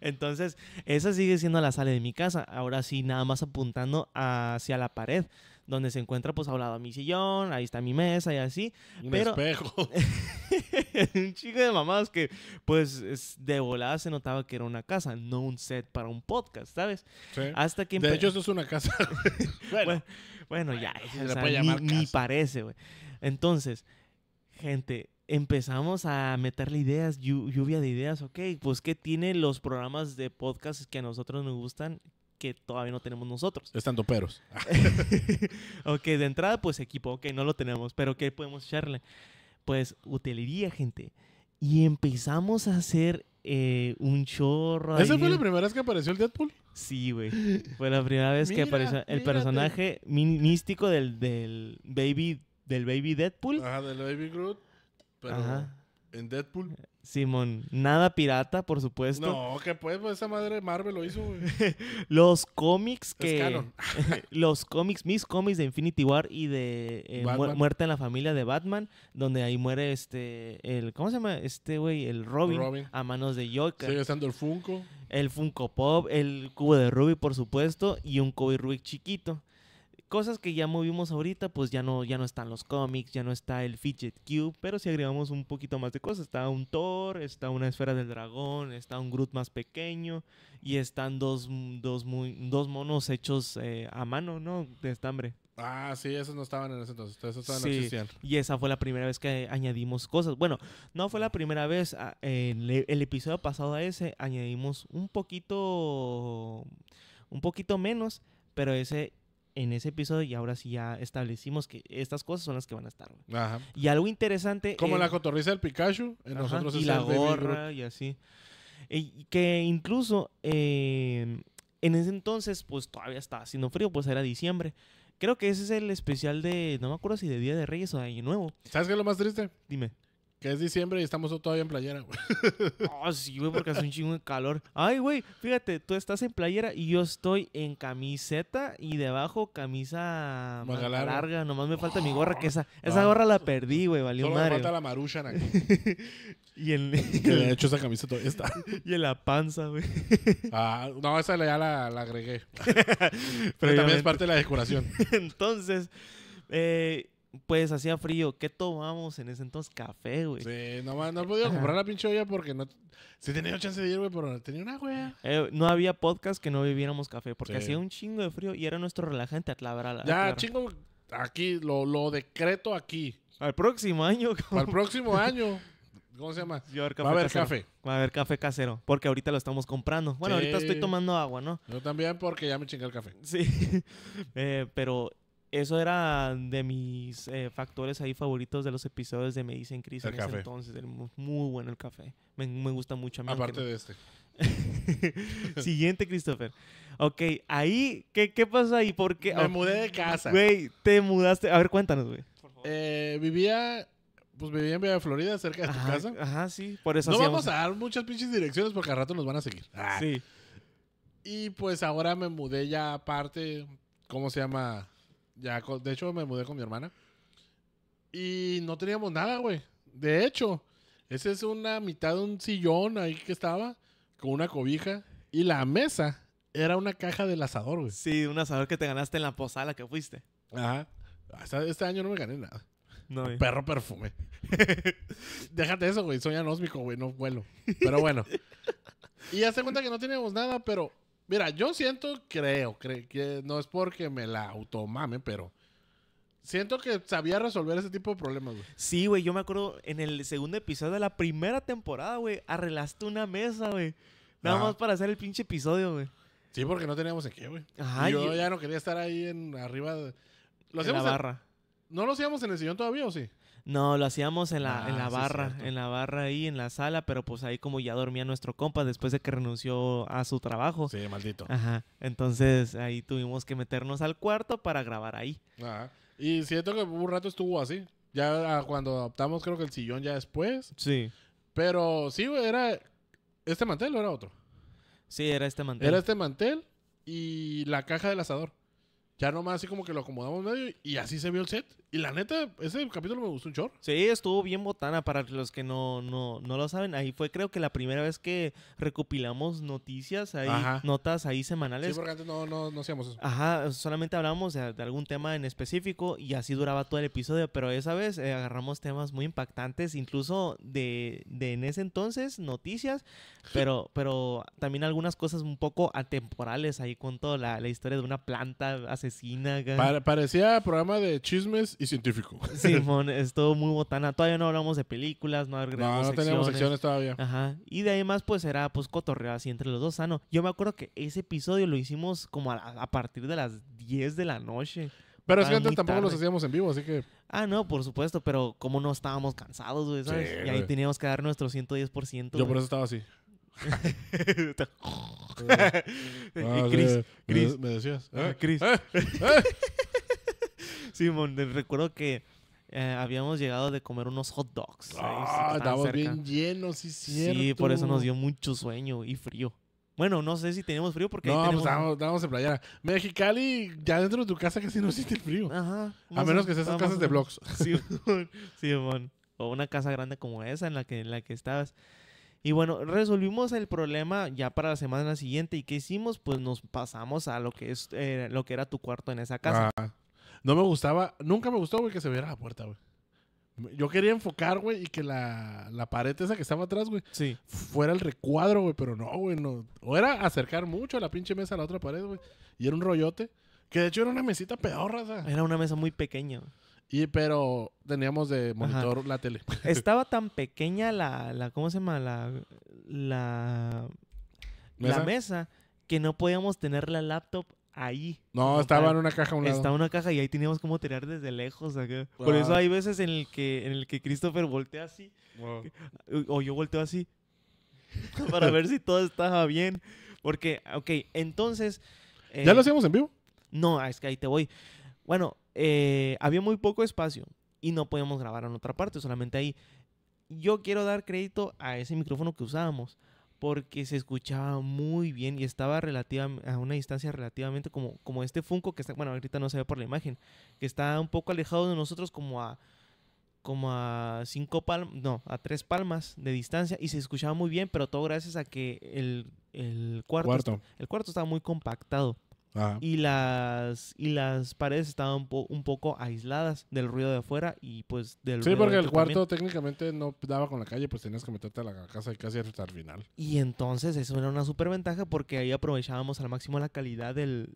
Entonces, esa sigue siendo la sala de mi casa. Ahora sí, nada más apuntando hacia la pared donde se encuentra pues hablado a mi sillón, ahí está mi mesa y así. Un pero... espejo. un chico de mamás que pues de volada se notaba que era una casa, no un set para un podcast, ¿sabes? Hasta que... De hecho, eso es una casa. bueno, bueno, ya, ni, parece, güey. Entonces, gente, empezamos a meterle ideas, lluvia de ideas, ok, pues qué tiene los programas de podcast que a nosotros nos gustan, que todavía no tenemos nosotros. Están toperos. ok, de entrada, pues equipo, ok, no lo tenemos, pero ¿qué podemos echarle? Pues utilería, gente. Y empezamos a hacer eh, un chorro. ¿Esa fue la primera vez que apareció el Deadpool? Sí, güey. Fue la primera vez que apareció el personaje místico del, baby del baby Deadpool. Ajá, del baby Groot. Ajá. en Deadpool. Simón, nada pirata, por supuesto. No, que pues, pues esa madre Marvel lo hizo, los cómics que. los cómics, mis cómics de Infinity War y de eh, Muerte en la familia de Batman, donde ahí muere este. el ¿Cómo se llama? Este güey, el Robin, A manos de Joker. Sigue el Funko. El Funko Pop, el cubo de Ruby, por supuesto, y un Kobe Rubik chiquito. Cosas que ya movimos ahorita, pues ya no, ya no están los cómics, ya no está el Fidget Cube, pero si agregamos un poquito más de cosas, está un Thor, está una esfera del dragón, está un Groot más pequeño y están dos, dos, monos hechos eh, a mano, ¿no? De estambre. Ah, sí, esos no estaban en ese entonces, esos estaban sí, Y esa fue la primera vez que añadimos cosas. Bueno, no fue la primera vez, ah, el, el episodio pasado a ese añadimos un poquito, un poquito menos, pero ese en ese episodio y ahora sí ya establecimos que estas cosas son las que van a estar. Ajá. Y algo interesante... Como la cotorriza del Pikachu, en nosotros y es la gorra y así. Y que incluso em, en ese entonces pues todavía estaba haciendo frío, pues era diciembre. Creo que ese es el especial de, no me acuerdo si de Día de Reyes o de Año Nuevo. ¿Sabes qué es lo más triste? Dime. Que es diciembre y estamos todavía en playera, güey. Oh, sí, güey, porque hace un chingo de calor. Ay, güey, fíjate, tú estás en playera y yo estoy en camiseta y debajo camisa larga. Nomás me falta mi gorra, que esa, ah. gorra la perdí, güey, valió Solo madre. me falta la marushan aquí. y el de hecho esa camisa todavía está. y en la panza, güey. ah, no, esa ya la, la agregué. Pero también es parte de la decoración. Entonces, eh pues hacía frío. ¿Qué tomamos en ese entonces? Café, güey. Sí, nomás no he podido comprar la pinche olla porque no. Sí tenía chance de ir, güey, pero no tenía una, güey. Eh, no había podcast que no viviéramos café porque hacía un chingo de frío y era nuestro relajante, la Ya, chingo, aquí, lo, lo decreto aquí. Al próximo año. Al próximo año. ¿Cómo se llama? Va a haber café. Va a haber café casero. Porque ahorita lo estamos comprando. Bueno, ahorita estoy tomando agua, ¿no? Yo también porque ya me chingué el café. Sí. eh, pero eso era de mis eh, factores ahí favoritos de los episodios de Me Dicen Cris en ese entonces. muy bueno el café. Me, gusta mucho. A mí, Aparte de este. Siguiente, Christopher. Ok, ahí, ¿qué, qué pasó ahí? ¿Por qué? Me mudé de casa. Güey, te mudaste. A ver, cuéntanos, güey. Eh, vivía pues vivía en Villa Florida, cerca de tu casa. Ajá, sí. Por eso No vamos a dar muchas pinches direcciones porque al rato nos van a seguir. Ah. Sí. Y pues ahora me mudé ya aparte, ¿cómo se llama? Ya, de hecho, me mudé con mi hermana. Y no teníamos nada, güey. De hecho, esa es una mitad de un sillón ahí que estaba, con una cobija. Y la mesa era una caja del asador, güey. Sí, un asador que te ganaste en la posada la que fuiste. Ajá. este año no me gané nada. No, Perro perfume. Déjate eso, güey. Soy anósmico, güey. No vuelo. Pero bueno. y hace cuenta que no teníamos nada, pero Mira, yo siento, creo, creo, que no es porque me la automame, pero siento que sabía resolver ese tipo de problemas, güey. Sí, güey, yo me acuerdo en el segundo episodio de la primera temporada, güey, arreglaste una mesa, güey. Nada más para hacer el pinche episodio, güey. Sí, porque no teníamos en qué, güey. Ajá. yo, ya no quería estar ahí en arriba de... la barra. ¿No lo hacíamos en el sillón todavía o sí? No, lo hacíamos en la, en la ah, barra, en la barra ahí, en la sala, pero pues ahí como ya dormía nuestro compa después de que renunció a su trabajo. Sí, maldito. Ajá. Entonces ahí tuvimos que meternos al cuarto para grabar ahí. Ajá. Y siento que un rato estuvo así. Ya ah, cuando adoptamos creo que el sillón ya después. Sí. Pero sí, era este mantel o era otro. Sí, era este mantel. Era este mantel y la caja del asador. Ya nomás así como que lo acomodamos medio y así se vio el set. Y la neta, ese capítulo me gustó un chorro. Sí, estuvo bien botana. Para los que no, no, no lo saben, ahí fue creo que la primera vez que recopilamos noticias, ahí, notas ahí semanales. Sí, porque antes no, no, hacíamos eso. Ajá, solamente hablábamos de, algún tema en específico y así duraba todo el episodio. Pero esa vez eh, agarramos temas muy impactantes, incluso de, de en ese entonces, noticias, pero, pero también algunas cosas un poco atemporales ahí con toda la, historia de una planta asesina. parecía programa de chismes y científico. Simón, es todo muy botana. Todavía no hablamos de películas, no agregamos No, no teníamos secciones todavía. Ajá. Y de ahí más, pues era pues cotorreo así entre los dos sano. Ah, yo me acuerdo que ese episodio lo hicimos como a, partir de las 10 de la noche. Pero es que antes tampoco los hacíamos en vivo, así que. Ah, no, por supuesto, pero como no estábamos cansados, güey, ¿sabes? y ahí teníamos que dar nuestro 110%. Yo por eso estaba así. Y Chris, ah, ¿Me, decías? Chris. ¿Eh? ¿Eh? ¿Eh? Simón, recuerdo que eh, habíamos llegado de comer unos hot dogs. Ah, estábamos bien llenos, sí, cierto. Sí, por eso nos dio mucho sueño y frío. Bueno, no sé si teníamos frío porque. No, pues estábamos, en playa. Mexicali, ya dentro de tu casa casi no existe el frío. Ajá. A menos que seas esas casas de vlogs. Simón, Simón. O una casa grande como esa en la que, la que estabas. Y bueno, resolvimos el problema ya para la semana siguiente. ¿Y qué hicimos? Pues nos pasamos a lo que, es, eh, lo que era tu cuarto en esa casa. Ah. No me gustaba, nunca me gustó, güey, que se viera la puerta, güey. Yo quería enfocar, güey, y que la, pared esa que estaba atrás, güey, fuera el recuadro, güey, pero no, güey, no. O era acercar mucho la pinche mesa a la otra pared, güey. Y era un rollote. Que de hecho era una mesita pedorra, sea. Era una mesa muy pequeña. Y pero teníamos de monitor la tele. Estaba tan pequeña la, la ¿cómo se llama? La, la, la mesa que no podíamos tener la laptop ahí. No, estaba en una caja Estaba en una caja y ahí teníamos como tirar desde lejos Por ah. eso hay veces en el que, en el que Christopher voltea así. O yo volteo así. para ver si todo estaba bien. Porque, ok, entonces. Eh, ¿Ya lo hacíamos en vivo? No, ah, es que ahí te voy. Bueno, eh, había muy poco espacio y no podíamos grabar en otra parte, solamente ahí. Yo quiero dar crédito a ese micrófono que usábamos porque se escuchaba muy bien y estaba a una distancia relativamente como, como este Funko que está, bueno, ahorita no se ve por la imagen, que está un poco alejado de nosotros como a como a cinco palmas, no, a tres palmas de distancia y se escuchaba muy bien, pero todo gracias a que el, cuarto, el cuarto estaba muy compactado y las y las paredes estaban un, poco aisladas del ruido de afuera y pues del sí porque el cuarto técnicamente no daba con la calle pues tenías que meterte a la casa y casi hasta el final y entonces eso era una super ventaja porque ahí aprovechábamos al máximo la calidad del,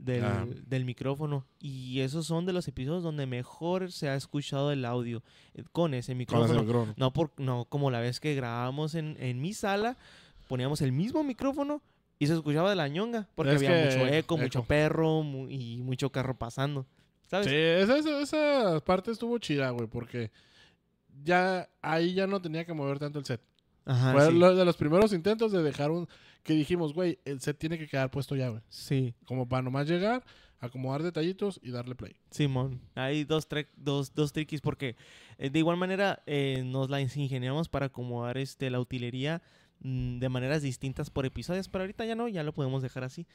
micrófono y esos son de los episodios donde mejor se ha escuchado el audio eh, con ese micrófono, no por, no como la vez que grabábamos en, en mi sala poníamos el mismo micrófono y se escuchaba de la ñonga, porque había mucho eco, mucho perro y mucho carro pasando. Sí, esa, parte estuvo chida, güey, porque ya ahí ya no tenía que mover tanto el set. Fue de los primeros intentos de dejar un... Que dijimos, güey, el set tiene que quedar puesto ya, güey. Sí. Como para nomás llegar, acomodar detallitos y darle play. Simón, hay dos, dos, dos triquis porque eh, de igual manera eh, nos la ingeniamos para acomodar este, la utilería Mm, de maneras distintas por episodios, pero ahorita ya no, ya lo podemos dejar así.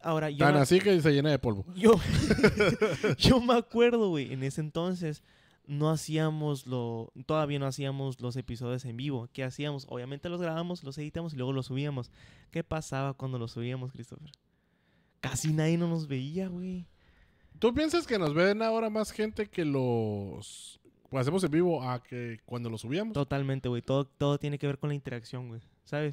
Ahora yo Tan así que se llena de polvo. Yo, me acuerdo, güey, en ese entonces no hacíamos lo todavía no hacíamos los episodios en vivo. ¿Qué hacíamos? Obviamente los grabamos, los editamos y luego los subíamos. ¿Qué pasaba cuando los subíamos, Christopher? Casi nadie no nos veía, güey. ¿Tú piensas que nos ven ahora más gente que los hacemos en vivo a que cuando los subíamos? Totalmente, güey. Todo, todo tiene que ver con la interacción, güey.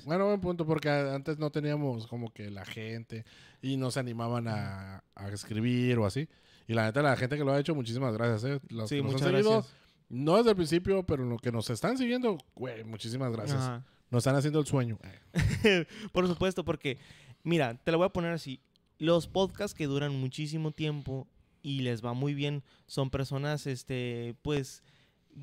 Bueno, buen punto, porque antes no teníamos como que la gente y no se animaban a, escribir o así. Y la neta, la gente que lo ha hecho, muchísimas gracias. ¿eh? sí, gracias. no desde el principio, pero lo que nos están siguiendo, güey, muchísimas gracias. Nos están haciendo el sueño. Por supuesto, porque, mira, te lo voy a poner así. Los podcasts que duran muchísimo tiempo y les va muy bien son personas, este, pues,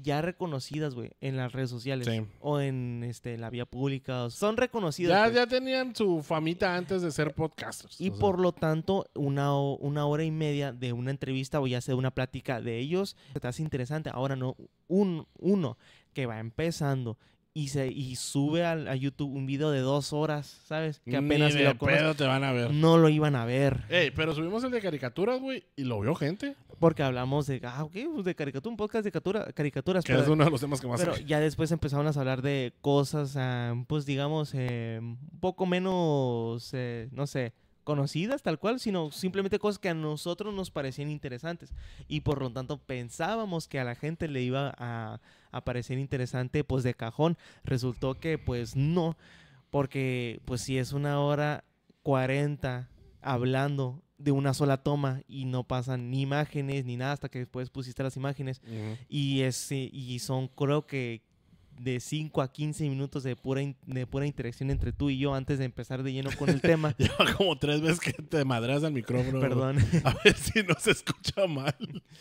ya reconocidas, güey, en las redes sociales. O en este, la vía pública. son reconocidas. Ya, tenían su famita antes de ser podcasters. Y por lo tanto, una, una hora y media de una entrevista o ya sea una plática de ellos, ...estás interesante. Ahora no, un, uno que va empezando y, se, y sube a, YouTube un video de dos horas, ¿sabes? Que apenas pedo te van a ver. No lo iban a ver. Ey, pero subimos el de caricaturas, güey, y lo vio gente. Porque hablamos de, ah, ok, pues de caricatura, un podcast de caricaturas. Que es uno de los temas que más Pero ya después empezaron a hablar de cosas, ah, pues digamos, eh, un poco menos, eh, no sé, conocidas tal cual, sino simplemente cosas que a nosotros nos parecían interesantes. Y por lo tanto pensábamos que a la gente le iba a Aparecer interesante, pues de cajón resultó que pues no, porque pues si es una hora 40 hablando de una sola toma y no pasan ni imágenes ni nada hasta que después pusiste las imágenes y ese y son creo que de 5 a 15 minutos de pura, de pura interacción entre tú y yo antes de empezar de lleno con el tema. Lleva como tres veces que te madras al micrófono. Perdón. A ver si no se escucha mal.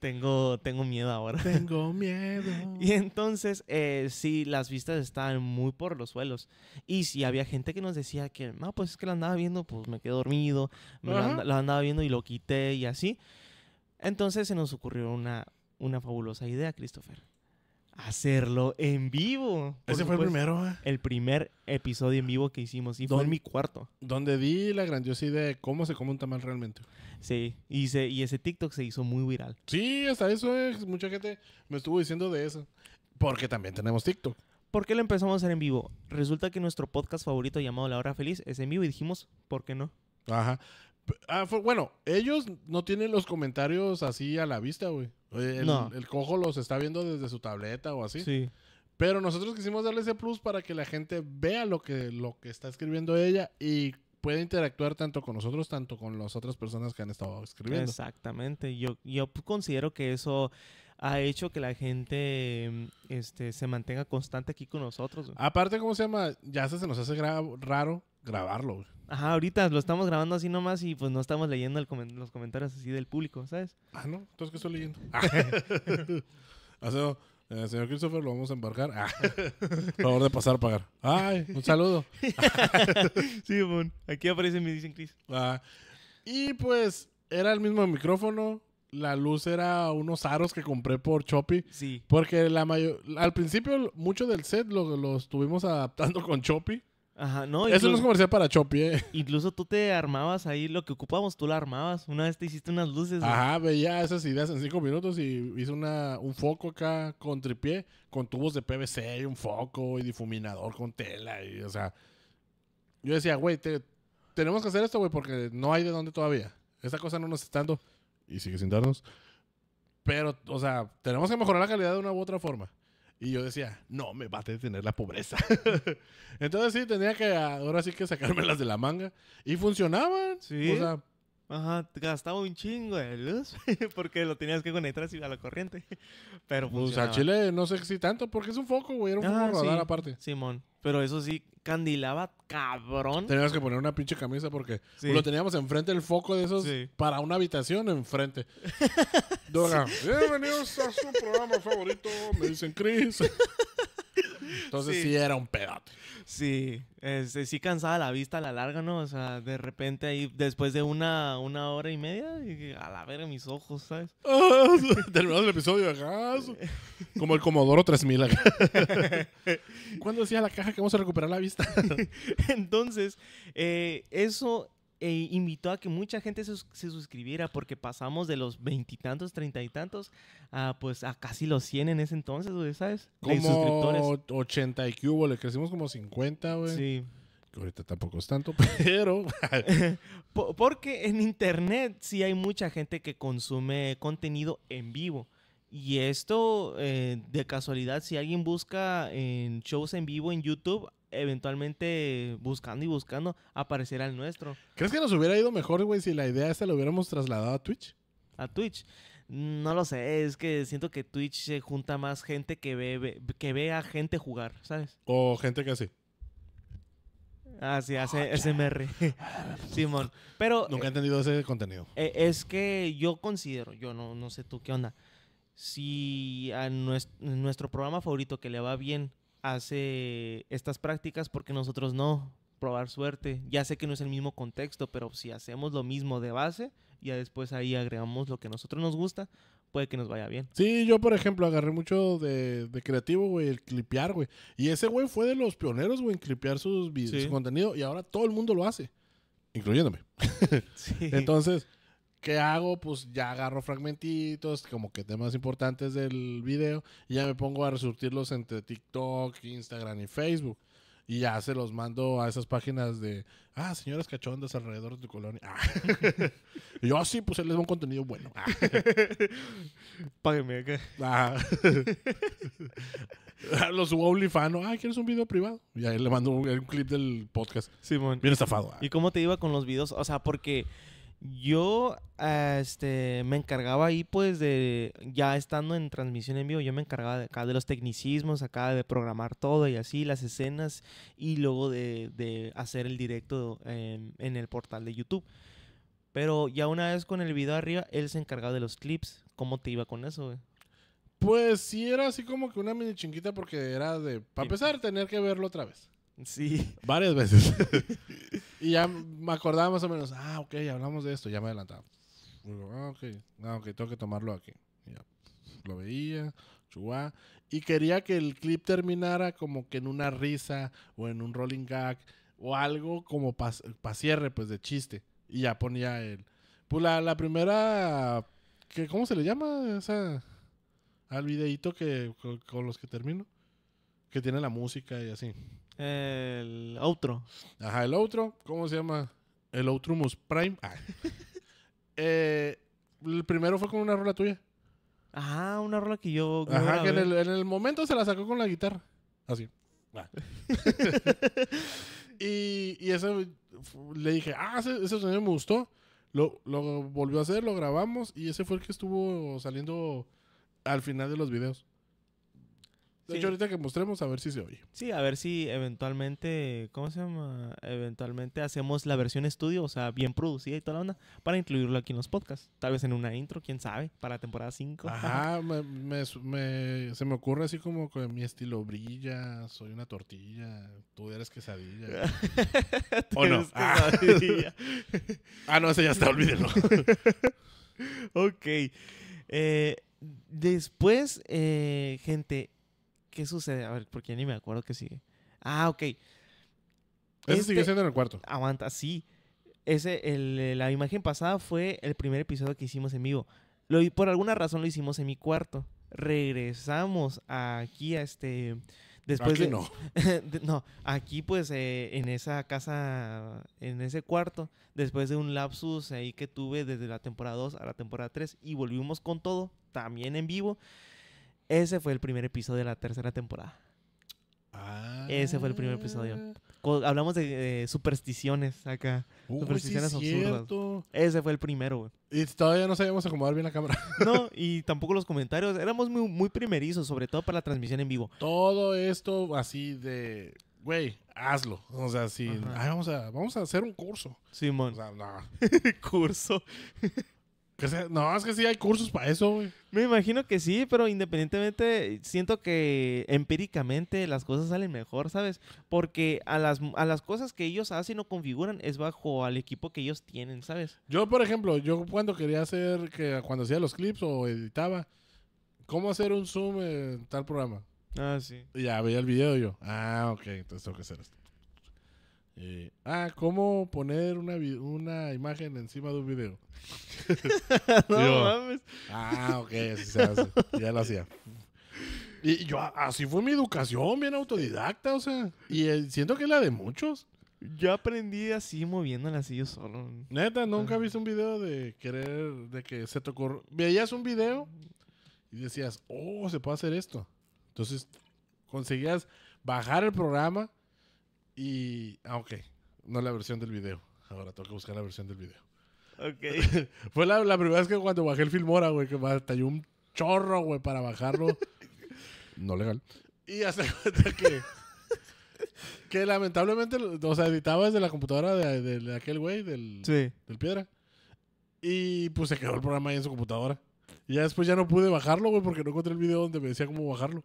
Tengo, tengo miedo ahora. Tengo miedo. y entonces, eh, sí, las vistas estaban muy por los suelos. Y si había gente que nos decía que, no, pues es que la andaba viendo, pues me quedé dormido, la, andaba viendo y lo quité y así. Entonces se nos ocurrió una, una fabulosa idea, Christopher hacerlo en vivo. Ese fue el pues, primero, ¿eh? El primer episodio en vivo que hicimos y fue en mi cuarto. Donde di la grandiosidad de cómo se comenta mal realmente. Sí, y, y ese TikTok se hizo muy viral. Sí, hasta eso es. Mucha gente me estuvo diciendo de eso. Porque también tenemos TikTok. ¿Por qué lo empezamos a hacer en vivo? Resulta que nuestro podcast favorito llamado La Hora Feliz es en vivo y dijimos, ¿por qué no? Ajá. Ah, bueno, ellos no tienen los comentarios así a la vista, güey. Eh, el, el cojo los está viendo desde su tableta o así. Sí. Pero nosotros quisimos darle ese plus para que la gente vea lo que, lo que está escribiendo ella y pueda interactuar tanto con nosotros, tanto con las otras personas que han estado escribiendo. Exactamente. Yo, yo considero que eso ha hecho que la gente em, este, se mantenga constante aquí con nosotros. Aparte, ¿cómo se llama? Ya se, nos hace raro grabarlo. Ajá, ahorita lo estamos grabando así nomás y pues no estamos leyendo los comentarios así del público, ¿sabes? Ah, no, entonces ¿qué estoy leyendo? Ah, ah, eh, señor Christopher, lo vamos a embarcar. Ah, por favor de pasar a pagar. Ay, un saludo. sí, aquí aparece mi dicen Chris. y pues era el mismo micrófono, la luz era unos aros que compré por Choppy. Sí. Porque la mayor, al principio mucho del set lo, estuvimos adaptando con Choppy. Ajá, no. Eso no es comercial para Chopi, ¿eh? Incluso tú te armabas ahí lo que ocupamos, tú la armabas. Una vez te hiciste unas luces. Ajá, veía esas ideas en cinco minutos y hice una, un foco acá con tripié, con tubos de PVC y un foco y difuminador con tela. Y, o sea, yo decía, güey, tenemos que hacer esto, güey, porque no hay de dónde todavía. esa cosa no nos está dando y sigue sin darnos. Pero, o sea, tenemos que mejorar la calidad de una u otra forma. Y yo decía, no, me va a detener la pobreza. Entonces sí, tenía que ahora sí que sacármelas de la manga. Y funcionaban. Sí. O sea, Ajá, gastaba un chingo de luz porque lo tenías que conectar a la corriente. Pero pues, funcionaba. O sea, Chile no sé si tanto porque es un foco, güey. Era un ah, foco radar aparte. Simón. Pero eso sí, candilaba cabrón. tenías que poner una pinche camisa porque lo teníamos enfrente el foco de esos para una habitación enfrente. dora bienvenidos a su programa favorito, me dicen Chris. Entonces sí. era un pedazo. Sí, este, sí cansaba la vista a la larga, ¿no? O sea, de repente ahí, después de una, una hora y media, a la en mis ojos, ¿sabes? Ah, terminamos el episodio de acá. Como el Comodoro 3000. ¿Cuándo decía la caja que vamos a recuperar la vista? Entonces, eh, eso eh, invitó a que mucha gente se, suscribiera porque pasamos de los veintitantos, treinta y tantos, a, pues a casi los cien en ese entonces, güey, ¿sabes? como 80 y cubo, le crecimos como 50, güey. Sí. Que ahorita tampoco es tanto, pero... porque en internet sí hay mucha gente que consume contenido en vivo. Y esto, eh, de casualidad, si alguien busca en shows en vivo en YouTube, eventualmente buscando y buscando, aparecerá el nuestro. ¿Crees que nos hubiera ido mejor, güey, si la idea esta la hubiéramos trasladado a Twitch? A Twitch. Mm, no lo sé, es que siento que Twitch se junta más gente que ve, que ve a gente jugar, ¿sabes? O gente que así Ah, sí, hace ah, SMR. Simón. Nunca he eh, entendido ese contenido. Eh, es que yo considero, yo no, no sé tú qué onda si a nuestro, programa favorito que le va bien hace estas prácticas, porque nosotros no? Probar suerte. Ya sé que no es el mismo contexto, pero si hacemos lo mismo de base, ya después ahí agregamos lo que a nosotros nos gusta, puede que nos vaya bien. Sí, yo por ejemplo agarré mucho de, creativo, güey, el clipear, güey. Y ese güey fue de los pioneros, güey, en clipear sus videos, su contenido y ahora todo el mundo lo hace, incluyéndome. sí. Entonces, ¿Qué hago? Pues ya agarro fragmentitos, como que temas importantes del video, y ya me pongo a resurtirlos entre TikTok, Instagram y Facebook. Y ya se los mando a esas páginas de, ah, señoras cachondas alrededor de tu colonia. yo, ah, sí, pues él les va un contenido bueno. págame Págueme acá. Ah. Lo Ah, ¿quieres un video privado? Y ahí le mando un, clip del podcast. Simón. Bien estafado. ¿Y cómo te iba con los videos? O sea, porque yo ah, este, me encargaba ahí pues de, ya estando en transmisión en vivo, yo me encargaba de acá de los tecnicismos, acá de programar todo y así, las escenas y luego de, de hacer el directo en, el portal de YouTube. Pero ya una vez con el video arriba, él se encargaba de los clips. ¿Cómo te iba con eso, güey? Pues sí, era así como que una mini chinguita porque era de, para empezar, tener que verlo otra vez. Sí. Varias veces. y ya me acordaba más o menos, ah, ok, hablamos de esto, ya me adelantaba. Ah, ah, ok, tengo que tomarlo aquí. lo veía, Y quería que el clip terminara como que en una risa o en un rolling gag o algo como para pa cierre, pues de chiste. Y ya ponía el. Pues la, primera. Que, ¿Cómo se le llama? Esa, al videíto que, con los que termino. Que tiene la música y así. El outro. Ajá, el outro. ¿Cómo se llama? El Outrumus Prime. Ah. Eh, el primero fue con una rola tuya. Ajá, ah, una rola que yo. Ajá, que en el, momento se la sacó con la guitarra. Así. Ah. y, y eso le dije, ah, ese, sonido me gustó. Lo, lo, volvió a hacer, lo grabamos y ese fue el que estuvo saliendo al final de los videos. De hecho, ahorita que mostremos, a ver si se oye. Sí, a ver si eventualmente, ¿cómo se llama? Eventualmente hacemos la versión estudio, o sea, bien producida y toda la onda, para incluirlo aquí en los podcasts. Tal vez en una intro, quién sabe, para temporada 5. Ajá, se me ocurre así como que mi estilo brilla, soy una tortilla, tú eres quesadilla. ¿O no? Ah. ah. no, ese ya está, olvídelo. ok. Eh, después, eh, gente, ¿qué sucede? A ver, porque ni me acuerdo qué sigue. Ah, ok. Ese sigue este siendo en el cuarto. Aguanta, sí. Ese, el, eh, la imagen pasada fue el primer episodio que hicimos en vivo. Lo, por alguna razón lo hicimos en mi cuarto. Regresamos aquí a este... Después de, no. no, aquí pues eh, en esa casa, en ese cuarto, después de un lapsus ahí que tuve desde la temporada 2 a la temporada 3 y volvimos con todo, también en vivo. Ese fue el primer episodio de la tercera temporada. Ah. Ese fue el primer episodio. hablamos de, supersticiones acá. supersticiones absurdas. Ese fue el primero, güey. Y todavía no sabíamos acomodar bien la cámara. No, y tampoco los comentarios. Éramos muy, primerizos, sobre todo para la transmisión en vivo. Todo esto así de, güey, hazlo. O sea, sí, vamos, a, vamos a hacer un curso. Simón. O no. Curso. No, es que sí hay cursos para eso, güey. Me imagino que sí, pero independientemente, siento que empíricamente las cosas salen mejor, ¿sabes? Porque a las, a las cosas que ellos hacen o configuran es bajo al equipo que ellos tienen, ¿sabes? Yo, por ejemplo, yo cuando quería hacer, que cuando hacía los clips o editaba, ¿cómo hacer un Zoom en tal programa? Ah, sí. Y ya veía el video yo. Ah, ok, entonces tengo que hacer esto. Eh, ah, ¿cómo poner una, una imagen encima de un video? no mames. Ah, ok, así se hace. Ya lo hacía. Y yo, así fue mi educación, bien autodidacta, o sea. Y eh, siento que es la de muchos. Yo aprendí así moviéndola así yo solo. Neta, nunca visto un video de querer, de que se te ocurrió. Veías un video y decías, oh, se puede hacer esto. Entonces conseguías bajar el programa y. Ah, ok. No la versión del video. Ahora tengo que buscar la versión del video. Ok. Fue la, primera vez que cuando bajé el Filmora, güey, que talló un chorro, güey, para bajarlo. no legal. Y hasta que. que lamentablemente, o sea, editaba desde la computadora de, aquel güey, del, del Piedra. Y pues se quedó el programa ahí en su computadora. Y ya después ya no pude bajarlo, güey, porque no encontré el video donde me decía cómo bajarlo.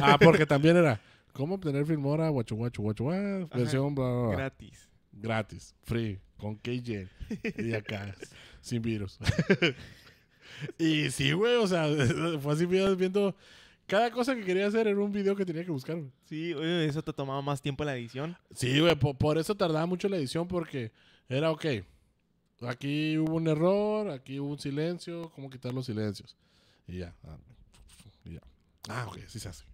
Ah, porque también era. ¿Cómo obtener Filmora? Guachu, guachu, guachu, ah, Versión, bla, Gratis. Gratis. Free. Con KJ. Y acá. sin virus. y sí, güey. O sea, fue así viendo... Cada cosa que quería hacer en un video que tenía que buscar. Sí, eso te tomaba más tiempo la edición. Sí, güey. Por, eso tardaba mucho la edición porque era, ok, aquí hubo un error, aquí hubo un silencio, ¿cómo quitar los silencios? Y ya. Ah, ya. Ah, ok, sí se hace.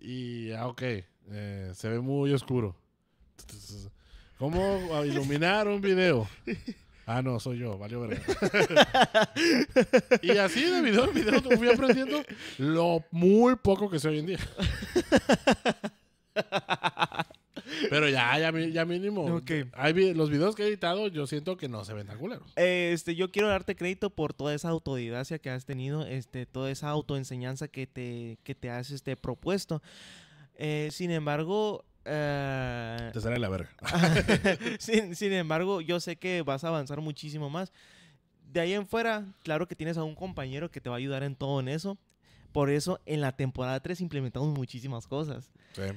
Y, ah, ok, eh, se ve muy oscuro. ¿Cómo iluminar un video? Ah, no, soy yo, valió verga. y así de video en video fui aprendiendo lo muy poco que sé hoy en día. Pero ya, ya, mínimo. los videos que he editado, yo siento que no se ven tan culeros. este, yo quiero darte crédito por toda esa autodidacia que has tenido, este, toda esa autoenseñanza que te, que te has este, propuesto. Eh, sin embargo, eh, te sale la verga. sin, sin, embargo, yo sé que vas a avanzar muchísimo más. De ahí en fuera, claro que tienes a un compañero que te va a ayudar en todo en eso. Por eso en la temporada 3 implementamos muchísimas cosas.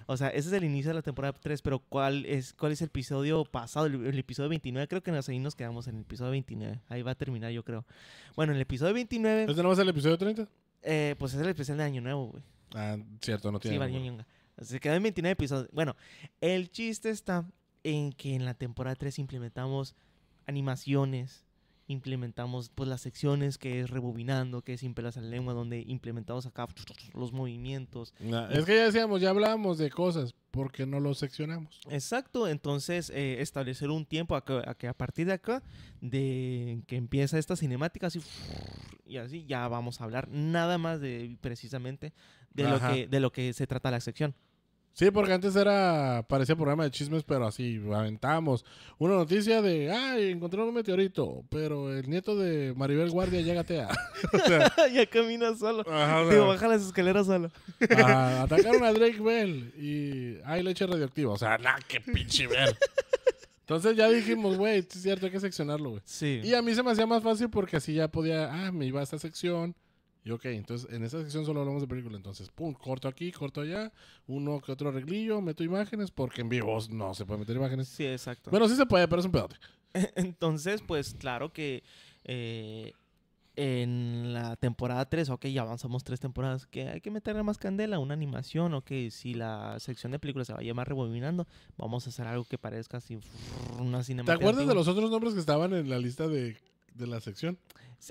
O sea, ese es el inicio de la temporada 3, pero ¿cuál es, cuál es el episodio pasado? El, episodio 29, creo que nos, ahí nos quedamos en el episodio 29. Ahí va a terminar, yo creo. Bueno, en el episodio 29... ¿Este no va a ser el episodio 30? Eh, pues es el especial de Año Nuevo, güey. Ah, cierto, no tiene. Sí, va, Se quedó en 29 episodios. Bueno, el chiste está en que en la temporada 3 implementamos animaciones, implementamos pues las secciones que es rebobinando, que es pelas la lengua, donde implementamos acá los movimientos. Ah, es que ya decíamos, ya hablábamos de cosas, porque no los seccionamos. Exacto, entonces eh, establecer un tiempo a que, a partir de acá, de que empieza esta cinemática, así, y así ya vamos a hablar nada más de precisamente de, lo que, de lo que se trata la sección. Sí, porque antes era, parecía programa de chismes, pero así aventamos. Una noticia de, ay, encontraron un meteorito, pero el nieto de Maribel Guardia ya gatea. ya camina solo. Digo, baja las escaleras solo. atacaron a Drake Bell y hay leche radioactiva. O sea, nada, qué pinche Bell. Entonces ya dijimos, güey, es cierto, hay que seccionarlo, güey. Sí. Y a mí se me hacía más fácil porque así ya podía, ah, me iba a esta sección, y ok, entonces en esa sección solo hablamos de película. Entonces, pum, corto aquí, corto allá, uno que otro arreglillo, meto imágenes, porque en vivos no se puede meter imágenes. Sí, exacto. Bueno, sí se puede, pero es un pedote. entonces, pues claro que eh, en la temporada 3, ok, ya avanzamos tres temporadas, que hay que meterle más candela, una animación, ok, si la sección de películas se vaya más rebobinando, vamos a hacer algo que parezca así, una cinematografía. ¿Te acuerdas de los otros nombres que estaban en la lista de, de la sección?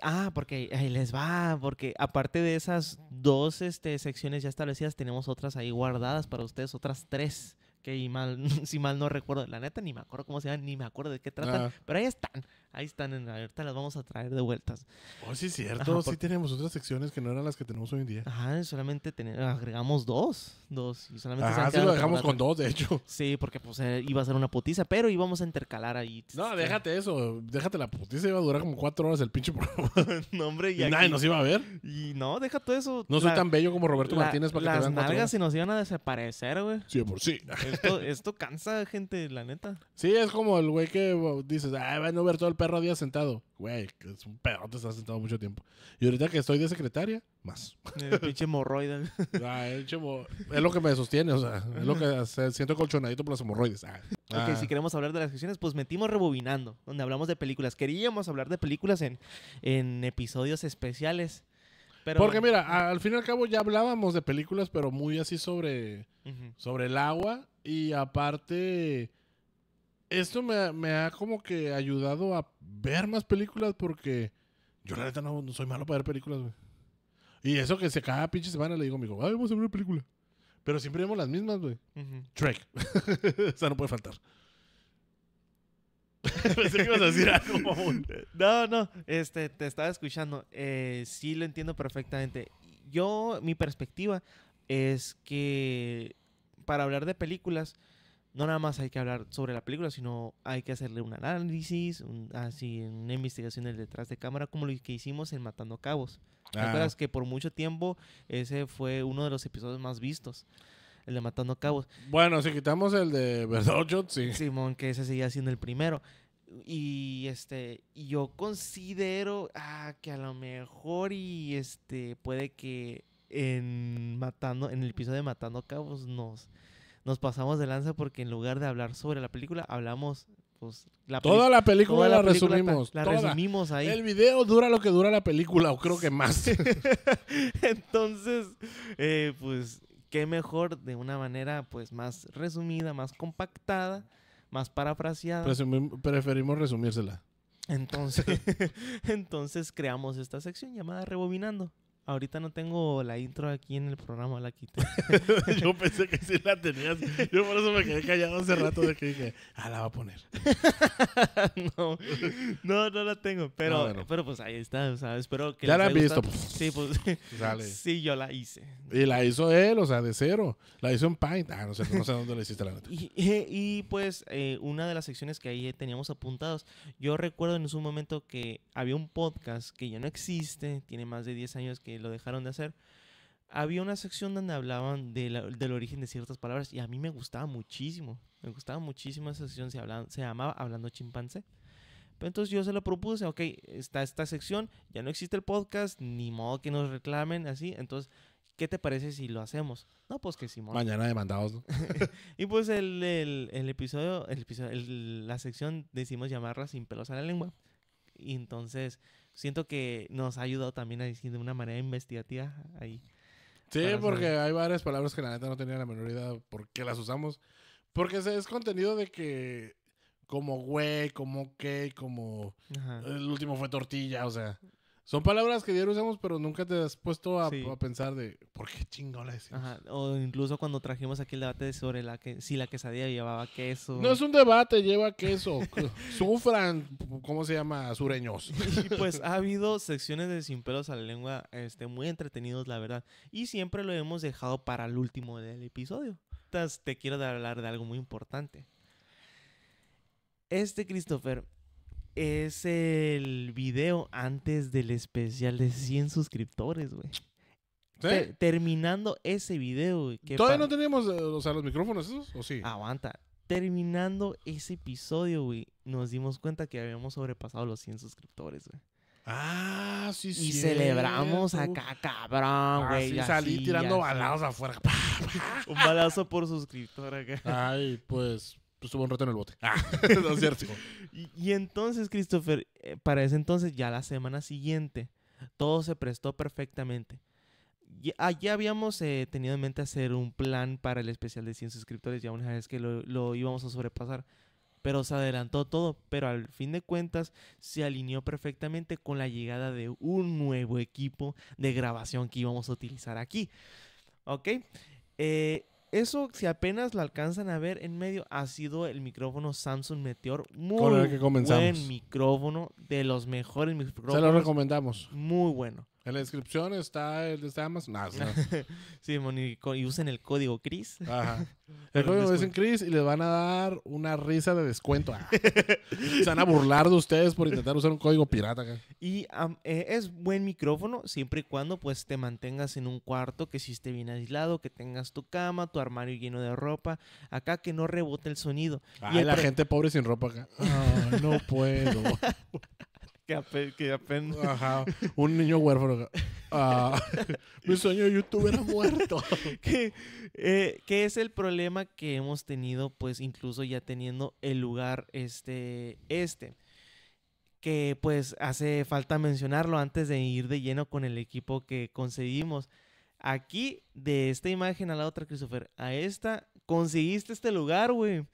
Ah, porque ahí les va, porque aparte de esas dos este, secciones ya establecidas, tenemos otras ahí guardadas para ustedes, otras tres, que mal, si mal no recuerdo, la neta ni me acuerdo cómo se llaman, ni me acuerdo de qué tratan, ah. pero ahí están. Ahí están, en, ahorita las vamos a traer de vueltas. Oh, sí, cierto. sí tenemos otras secciones que no eran las que tenemos hoy en día. Ajá, solamente agregamos dos. Dos. Y solamente sí lo dejamos con dos, de hecho. Sí, porque pues eh, iba a ser una putiza, pero íbamos a intercalar ahí. No, déjate eso. Déjate la putiza. Iba a durar como cuatro horas el pinche programa. no, hombre. Y, nos iba a ver. Y no, deja todo eso. No soy tan bello como Roberto Martínez para que te vean nalgas se nos iban a desaparecer, güey. Sí, por sí. esto, cansa, gente, la neta. Sí, es como el güey que dices, ay, van a ver todo el perro día sentado. Güey, es un perro, te has sentado mucho tiempo. Y ahorita que estoy de secretaria, más. El pinche ah, es lo que me sostiene, o sea, es lo que siento colchonadito por las hemorroides. Ah. Ah. si queremos hablar de las secciones, pues metimos rebobinando, donde hablamos de películas. Queríamos hablar de películas en, episodios especiales. Pero Porque mira, al fin y al cabo ya hablábamos de películas, pero muy así sobre, sobre el agua. Y aparte, esto me, ha como que ayudado a ver más películas porque yo la neta no, soy malo para ver películas, güey. Y eso que se cada pinche semana le digo a mi hijo, ay, vamos a ver una película. Pero siempre vemos las mismas, güey. Trek. o sea, no puede faltar. Pensé que ibas a decir algo. no, no, este, te estaba escuchando. Eh, sí lo entiendo perfectamente. Yo, mi perspectiva es que para hablar de películas, no nada más hay que hablar sobre la película, sino hay que hacerle un análisis, así una investigación del detrás de cámara, como lo que hicimos en Matando Cabos. ¿Te ah. acuerdas que por mucho tiempo ese fue uno de los episodios más vistos? El de Matando Cabos. Bueno, si quitamos el de Verdochot, sí. Simón, que ese seguía siendo el primero. Y este, yo considero ah, que a lo mejor y este puede que en Matando, en el episodio de Matando Cabos nos nos pasamos de lanza porque en lugar de hablar sobre la película, hablamos pues, la toda la película la, resumimos. La, resumimos ahí. El video dura lo que dura la película, o creo que más. Entonces, eh, pues, qué mejor de una manera pues más resumida, más compactada, más parafraseada. preferimos resumírsela. Entonces, entonces creamos esta sección llamada Rebobinando. Ahorita no tengo la intro aquí en el programa, la quité. yo pensé que sí la tenías. Yo por eso me quedé callado hace rato de que dije, ah, la va a poner. no, no, no la tengo. Pero, ah, pero pues ahí está. O sea, espero que. Ya la han visto. Pues. Sí, pues. Sale. sí, yo la hice. Y la hizo él, o sea, de cero. La hizo en Paint. Ah, no sé, no sé dónde la hiciste la nota. Y, pues, eh, una de las secciones que ahí teníamos apuntados. Yo recuerdo en su momento que había un podcast que ya no existe, tiene más de 10 años que lo dejaron de hacer, había una sección donde hablaban del origen de ciertas palabras y a mí me gustaba muchísimo. Me gustaba muchísimo esa sección, se, hablaba, se llamaba Hablando Chimpancé. Pero entonces yo se lo propuse, ok, está esta sección, ya no existe el podcast, ni modo que nos reclamen, así. Entonces, ¿qué te parece si lo hacemos? No, pues que Simón. Mañana demandados. y pues el, episodio, el episodio la sección decimos llamarla Sin pelos a la lengua. Y entonces siento que nos ha ayudado también a decir de una manera investigativa ahí. Sí, porque hay varias palabras que la neta no tenía la menor idea por qué las usamos. Porque es contenido de que como güey, como qué, como el último fue tortilla, o sea. Son palabras que diario usamos, pero nunca te has puesto a, pensar de por qué chingón decimos. O incluso cuando trajimos aquí el debate sobre la que, si la quesadilla llevaba queso. No es un debate, lleva queso. Sufran, ¿cómo se llama? Sureños. pues ha habido secciones de Sin pelos a la lengua este, muy entretenidos, la verdad. Y siempre lo hemos dejado para el último del episodio. Te quiero hablar de algo muy importante. Este Christopher es el video antes del especial de 100 suscriptores, güey. terminando ese video, güey. ¿Todavía no teníamos eh, o los micrófonos esos? ¿O sí? Aguanta. Terminando ese episodio, güey, nos dimos cuenta que habíamos sobrepasado los 100 suscriptores, güey. Ah, sí, sí. Y celebramos acá, cabrón, ah, güey. así, salí tirando balazos afuera. Un balazo por suscriptor acá. Ay, pues, pues un rato en el bote. Ah, es cierto. y, entonces, Christopher, eh, para ese entonces, ya la semana siguiente, todo se prestó perfectamente. Ya, habíamos eh, tenido en mente hacer un plan para el especial de 100 suscriptores, ya una vez que lo, lo íbamos a sobrepasar pero se adelantó todo, pero al fin de cuentas se alineó perfectamente con la llegada de un nuevo equipo de grabación que íbamos a utilizar aquí. ¿Ok? Eh, eso, si apenas lo alcanzan a ver en medio, ha sido el micrófono Samsung Meteor. Muy buen micrófono, de los mejores micrófonos. Se lo recomendamos. Muy bueno. En la descripción está el de este Amazon. sí, y usen el código CRIS. Ajá. El código dicen CRIS y les van a dar una risa de descuento. Ah. Se van a burlar de ustedes por intentar usar un código pirata. Acá. Y eh, es buen micrófono siempre y cuando pues te mantengas en un cuarto que sí esté bien aislado, que tengas tu cama, tu armario lleno de ropa. Acá que no rebote el sonido. Ay, ah, y la gente pobre sin ropa acá. no puedo que, apenas. Un niño huérfano. Ah, mi sueño de YouTube era muerto. Eh, que, es el problema que hemos tenido, pues, incluso ya teniendo el lugar este. este que pues hace falta mencionarlo antes de ir de lleno con el equipo que conseguimos. Aquí, de esta imagen a la otra, Christopher, a esta, conseguiste este lugar, güey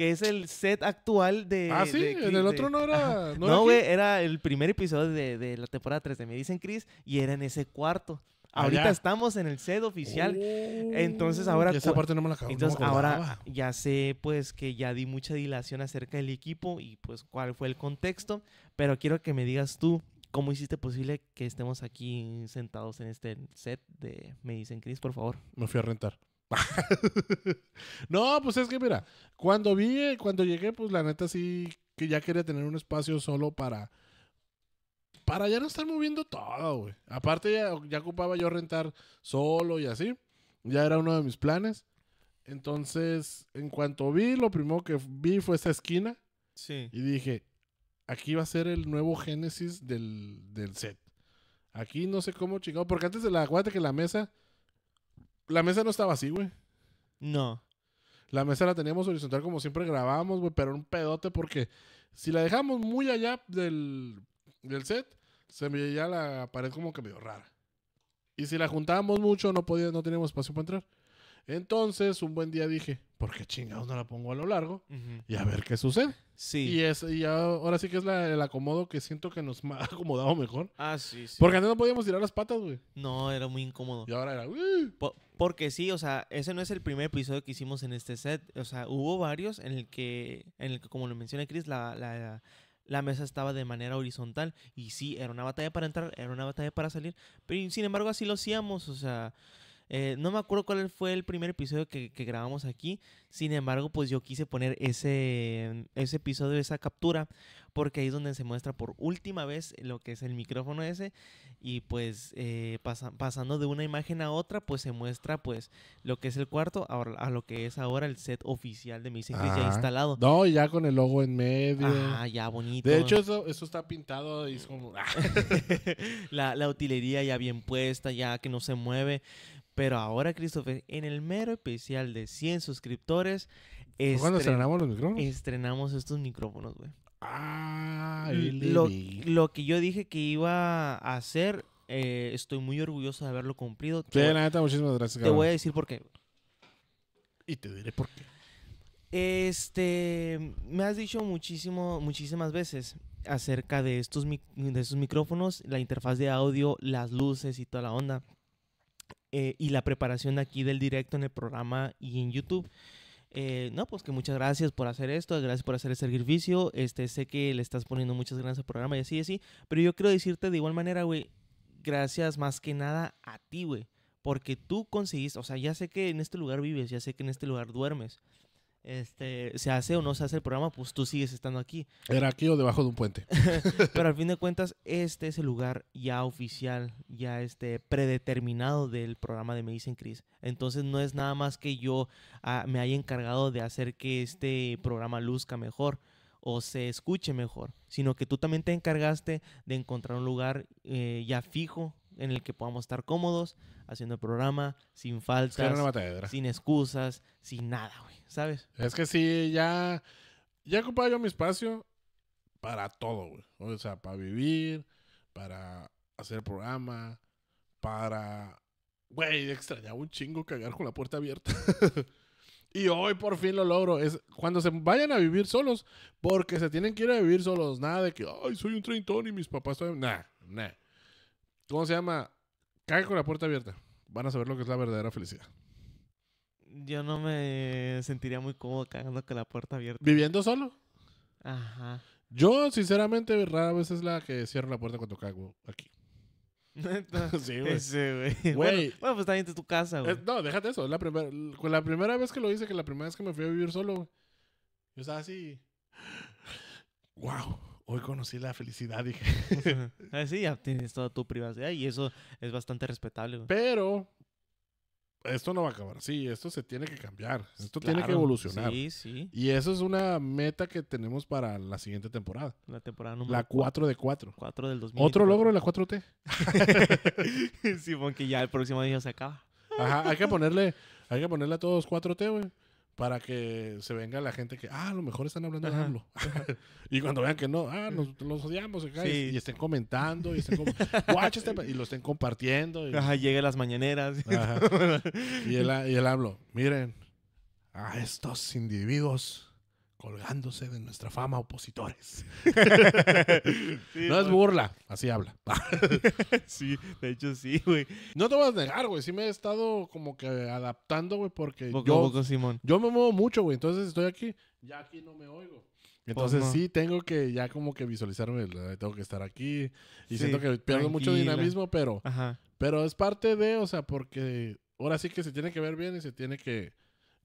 que es el set actual de... Ah, sí, en el otro no era... No, güey, era el primer episodio de, la temporada 3 de Me Dicen Chris y era en ese cuarto. Ah, Ahorita estamos en el set oficial. Oh, entonces ahora. Esa parte no me la Entonces ahora ya sé, pues, que ya di mucha dilación acerca del equipo y, pues, cuál fue el contexto. Pero quiero que me digas tú, ¿cómo hiciste posible que estemos aquí sentados en este set de Me dicen Chris, por favor? Me fui a rentar. no, pues es que mira, cuando vi, cuando llegué, pues la neta sí que ya quería tener un espacio solo para para ya no estar moviendo todo, güey. Aparte ya, ocupaba yo rentar solo y así. Ya era uno de mis planes. Entonces, en cuanto vi, lo primero que vi fue esta esquina. Sí. Y dije, aquí va a ser el nuevo génesis del, set. Aquí no sé cómo chingado. Porque antes de la, aguate que la mesa la mesa no estaba así, güey. No. La mesa la teníamos horizontal como siempre grabamos, güey, pero un pedote porque si la dejamos muy allá del, set, se veía la pared como que medio rara. Y si la juntábamos mucho, no no teníamos espacio para entrar. Entonces, un buen día dije, porque chingados no la pongo a lo largo y a ver qué sucede. Sí. Y, y ahora sí que es el acomodo que siento que nos ha acomodado mejor. Ah, sí, sí. Porque antes no podíamos tirar las patas, güey. No, era muy incómodo. Y ahora era... porque sí, o sea, ese no es el primer episodio que hicimos en este set. O sea, hubo varios en el que, como lo mencioné Chris, la, la mesa estaba de manera horizontal y sí, era una batalla para entrar, era una batalla para salir, pero sin embargo así lo hacíamos, o sea, eh, no me acuerdo cuál fue el primer episodio que, grabamos aquí. Sin embargo, pues yo quise poner ese, ese episodio, esa captura, porque ahí es donde se muestra por última vez lo que es el micrófono ese. Y pues eh, pasando de una imagen a otra, pues se muestra pues lo que es el cuarto a, lo que es ahora el set oficial de mi Chris ya instalado. No, ya con el logo en medio. Ah, ya bonito. De hecho, eso, está pintado y es como... Ah. la, la utilería ya bien puesta, ya que no se mueve. Pero ahora, Christopher, en el mero especial de 100 suscriptores... ¿Cuándo estrenamos los micrófonos? Estrenamos estos micrófonos, güey. Ah, lo, lo que yo dije que iba a hacer, eh, estoy muy orgulloso de haberlo cumplido. muchísimas gracias. Te voy a decir por qué. Y te diré por qué. Este, me has dicho muchísimo, muchísimas veces acerca de estos, de estos micrófonos, la interfaz de audio, las luces y toda la onda. Eh, y la preparación aquí del directo en el programa y en YouTube. Eh, no, pues que muchas gracias por hacer esto, gracias por hacer el servicio Este, sé que le estás poniendo muchas ganas al programa y así y así. Pero yo quiero decirte de igual manera, güey, gracias más que nada a ti, güey. Porque tú conseguiste, o sea, ya sé que en este lugar vives, ya sé que en este lugar duermes este, se hace o no se hace el programa, pues tú sigues estando aquí. Era aquí o debajo de un puente. Pero al fin de cuentas, este es el lugar ya oficial, ya este, predeterminado del programa de Me Dicen Cris. Entonces no es nada más que yo ah, me haya encargado de hacer que este programa luzca mejor o se escuche mejor, sino que tú también te encargaste de encontrar un lugar eh, ya fijo en el que podamos estar cómodos haciendo el programa, sin faltas, sin excusas, sin nada, güey, ¿sabes? Es que sí, ya, ya ocupado yo mi espacio para todo, güey. O sea, para vivir, para hacer programa, para... Güey, extrañaba un chingo cagar con la puerta abierta. Y hoy por fin lo logro. Es cuando se vayan a vivir solos, porque se tienen que ir a vivir solos. Nada de que, ay, soy un treintón y mis papás todavía. Nah, nah. ¿Cómo se llama? Caga con la puerta abierta. Van a saber lo que es la verdadera felicidad. Yo no me sentiría muy cómodo cagando con la puerta abierta. ¿Viviendo solo? Ajá. Yo, sinceramente, rara vez es la que cierro la puerta cuando cago aquí. sí, güey. Sí, güey. Bueno, bueno, pues también es tu casa, güey. Eh, no, déjate eso. La, la primera vez que lo hice, que la primera vez que me fui a vivir solo, Yo estaba así. ¡Wow! hoy conocí la felicidad, dije. Ah, sí, ya tienes toda tu privacidad y eso es bastante respetable. Pero esto no va a acabar. Sí, esto se tiene que cambiar. Esto tiene que evolucionar. Sí, sí. Y eso es una meta que tenemos para la siguiente temporada. La temporada número La 4 de 4. 4 del 2000. Otro logro de la 4T. sí, porque ya el próximo día se acaba. Ajá, hay que ponerle, hay que ponerle a todos 4T, güey para que se venga la gente que, ah, a lo mejor están hablando de hablo. y cuando vean que no, ah, nos, los odiamos acá, y, estén comentando, y, este lo estén compartiendo. Ajá, llegue las mañaneras. Y, el, hablo, miren, a estos individuos colgándose de nuestra fama opositores. no es burla, así habla. sí, de hecho sí, güey. No te vas a negar, güey, sí me he estado como que adaptando, güey, porque yo, yo me muevo mucho, güey, entonces estoy aquí, ya aquí no me oigo. Pues entonces sí, tengo que ya como que visualizarme, tengo que estar aquí y siento que pierdo mucho dinamismo, pero, pero es parte de, o sea, porque ahora sí que se tiene que ver bien y se tiene que,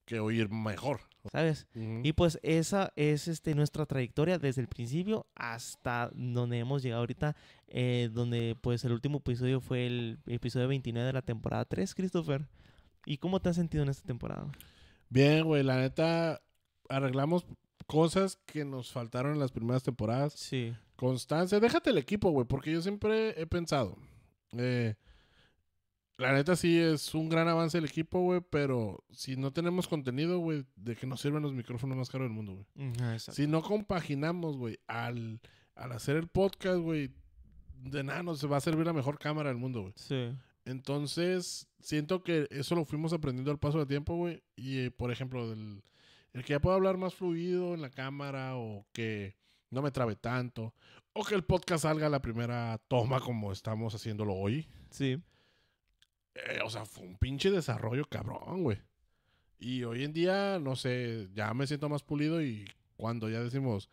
que oír mejor. ¿sabes? Y pues esa es este, nuestra trayectoria desde el principio hasta donde hemos llegado ahorita, eh, donde pues el último episodio fue el episodio 29 de la temporada 3, Christopher. ¿Y cómo te has sentido en esta temporada? Bien, güey, la neta, arreglamos cosas que nos faltaron en las primeras temporadas. Sí. Constancia, déjate el equipo, güey, porque yo siempre he pensado, eh, la neta sí es un gran avance el equipo, güey, pero si no tenemos contenido, güey, de que nos sirven los micrófonos más caros del mundo, güey. si no compaginamos, güey, al, al hacer el podcast, güey, de nada nos va a servir la mejor cámara del mundo, güey. Sí. Entonces, siento que eso lo fuimos aprendiendo al paso del tiempo, güey. Y, por ejemplo, del, el que ya pueda hablar más fluido en la cámara o que no me trabe tanto. O que el podcast salga a la primera toma como estamos haciéndolo hoy. Sí. Eh, o sea, fue un pinche desarrollo cabrón, güey. Y hoy en día, no sé, ya me siento más pulido y cuando ya decimos,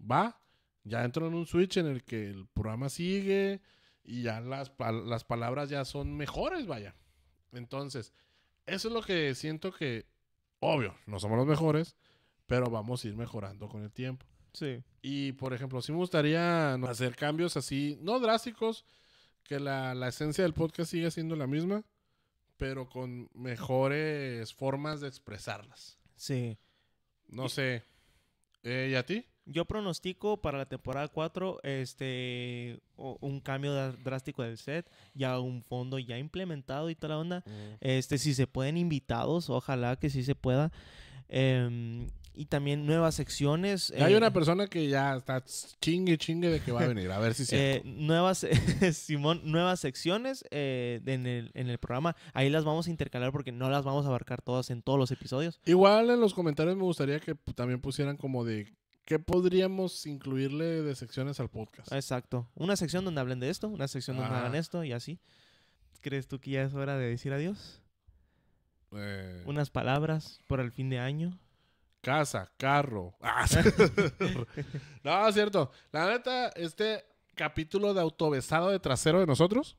va, ya entro en un switch en el que el programa sigue y ya las, las palabras ya son mejores, vaya. Entonces, eso es lo que siento que, obvio, no somos los mejores, pero vamos a ir mejorando con el tiempo. Sí. Y, por ejemplo, sí me gustaría hacer cambios así, no drásticos, que la, esencia del podcast sigue siendo la misma, pero con mejores formas de expresarlas. Sí. No sé. Eh, ¿Y a ti? Yo pronostico para la temporada 4 este, un cambio drástico del set, ya un fondo ya implementado y toda la onda. Este, si se pueden invitados, ojalá que sí se pueda. Eh, y también nuevas secciones. Hay eh, una persona que ya está chingue, chingue de que va a venir, a ver si se. Eh, nuevas, Simón, nuevas secciones eh, en, el, programa. Ahí las vamos a intercalar porque no las vamos a abarcar todas en todos los episodios. Igual en los comentarios me gustaría que también pusieran como de. ¿Qué podríamos incluirle de secciones al podcast? Exacto. Una sección donde hablen de esto, una sección donde ah. hagan esto y así. ¿Crees tú que ya es hora de decir adiós? Unas palabras por el fin de año casa, carro. Ah, no, es cierto. La neta, este capítulo de autobesado de trasero de nosotros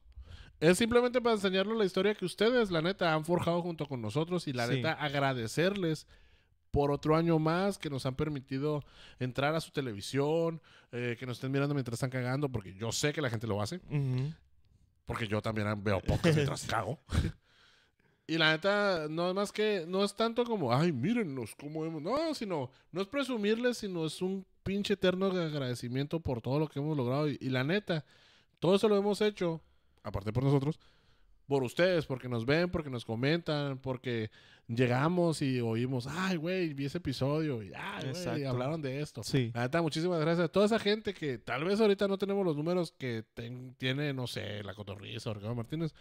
es simplemente para enseñarles la historia que ustedes, la neta, han forjado junto con nosotros y la neta agradecerles por otro año más que nos han permitido entrar a su televisión, eh, que nos estén mirando mientras están cagando, porque yo sé que la gente lo hace. Porque yo también veo podcast mientras cago. Y la neta, no es más que, no es tanto como, ay, mírennos cómo hemos. No, sino, no es presumirles, sino es un pinche eterno agradecimiento por todo lo que hemos logrado. Y, la neta, todo eso lo hemos hecho, aparte por nosotros, por ustedes, porque nos ven, porque nos comentan, porque llegamos y oímos, ay, güey, vi ese episodio, y, ay, hablaron de esto. La neta, muchísimas gracias a toda esa gente que tal vez ahorita no tenemos los números que tiene, no sé, la cotorriza, Ricardo Martínez.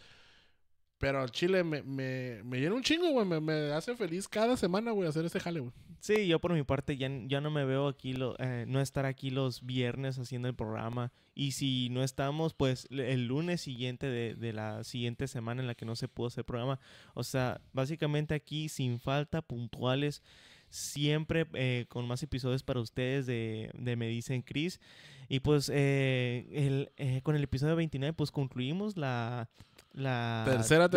Pero al chile me, me, me, llena un chingo, güey. Me, me, hace feliz cada semana, güey, hacer este jale, güey. Sí, yo por mi parte ya, no me veo aquí, lo, eh, no estar aquí los viernes haciendo el programa. Y si no estamos, pues el lunes siguiente de, la siguiente semana en la que no se pudo hacer programa. O sea, básicamente aquí sin falta, puntuales siempre eh, con más episodios para ustedes de, de Me Dicen Cris. Y pues eh, el, con el episodio 29 pues concluimos la, la tercera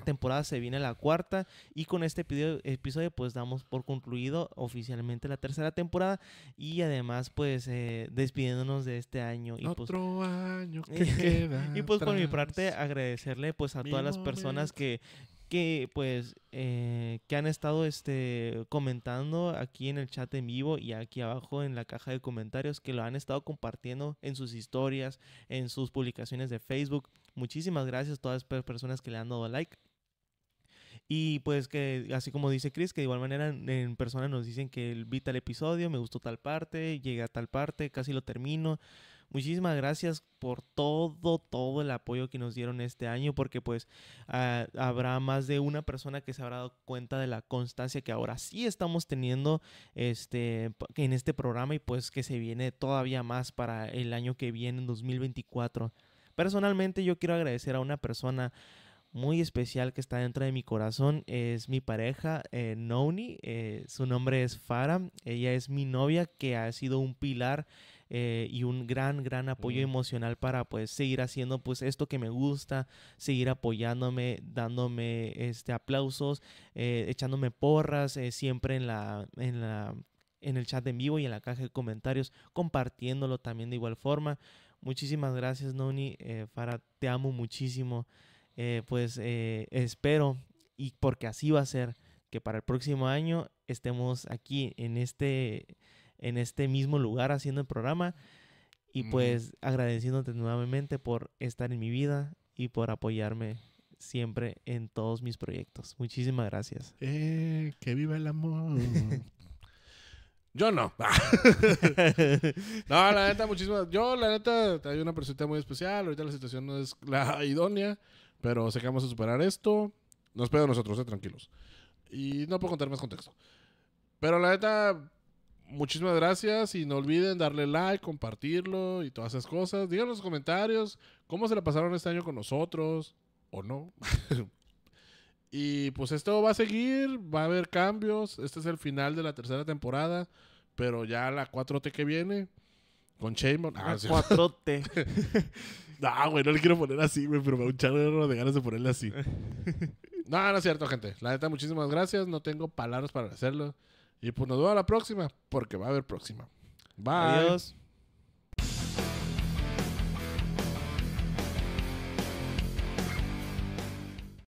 temporada. se viene la cuarta y con este episodio pues damos por concluido oficialmente la tercera temporada y además pues eh, despidiéndonos de este año y pues otro año que queda y pues por mi parte agradecerle pues a todas las personas que que pues eh, que han estado este comentando aquí en el chat en vivo y aquí abajo en la caja de comentarios que lo han estado compartiendo en sus historias, en sus publicaciones de Facebook. Muchísimas gracias a todas las personas que le han dado like. Y pues que, así como dice Chris, que de igual manera en persona nos dicen que vi tal episodio, me gustó tal parte, llegué a tal parte, casi lo termino. Muchísimas gracias por todo, todo el apoyo que nos dieron este año, porque pues ah, habrá más de una persona que se habrá dado cuenta de la constancia que ahora sí estamos teniendo este, en este programa y pues que se viene todavía más para el año que viene, en 2024. Personalmente yo quiero agradecer a una persona muy especial que está dentro de mi corazón es mi pareja eh, Noni, eh, su nombre es Farah, ella es mi novia que ha sido un pilar eh, y un gran, gran apoyo emocional para pues seguir haciendo pues esto que me gusta, seguir apoyándome, dándome este, aplausos, eh, echándome porras, eh, siempre en la, en la en el chat en vivo y en la caja de comentarios, compartiéndolo también de igual forma. Muchísimas gracias, Noni. Eh, Farah, te amo muchísimo. pues espero, y porque así va a ser, que para el próximo año estemos aquí en este en este mismo lugar haciendo el programa. Y pues agradeciéndote nuevamente por estar en mi vida y por apoyarme siempre en todos mis proyectos. Muchísimas gracias. Eh, que viva el amor. Yo no. no, la neta, muchísimas. Yo, la neta, hay una persona muy especial. Ahorita la situación no es la idónea, pero sé que vamos a superar esto. Nos pedo nosotros, eh, tranquilos. Y no puedo contar más contexto. Pero la neta, muchísimas gracias y no olviden darle like, compartirlo y todas esas cosas. Díganos en los comentarios cómo se la pasaron este año con nosotros o no. y pues esto va a seguir, va a haber cambios. Este es el final de la tercera temporada, pero ya la 4T que viene con Shane. Ah, la 4T. no, güey, no le quiero poner así, pero me da un chale de ganas de ponerle así. no, no es cierto, gente. La neta, muchísimas gracias. No tengo palabras para hacerlo. Y pues nos vemos la próxima, porque va a haber próxima. Bye. Adiós.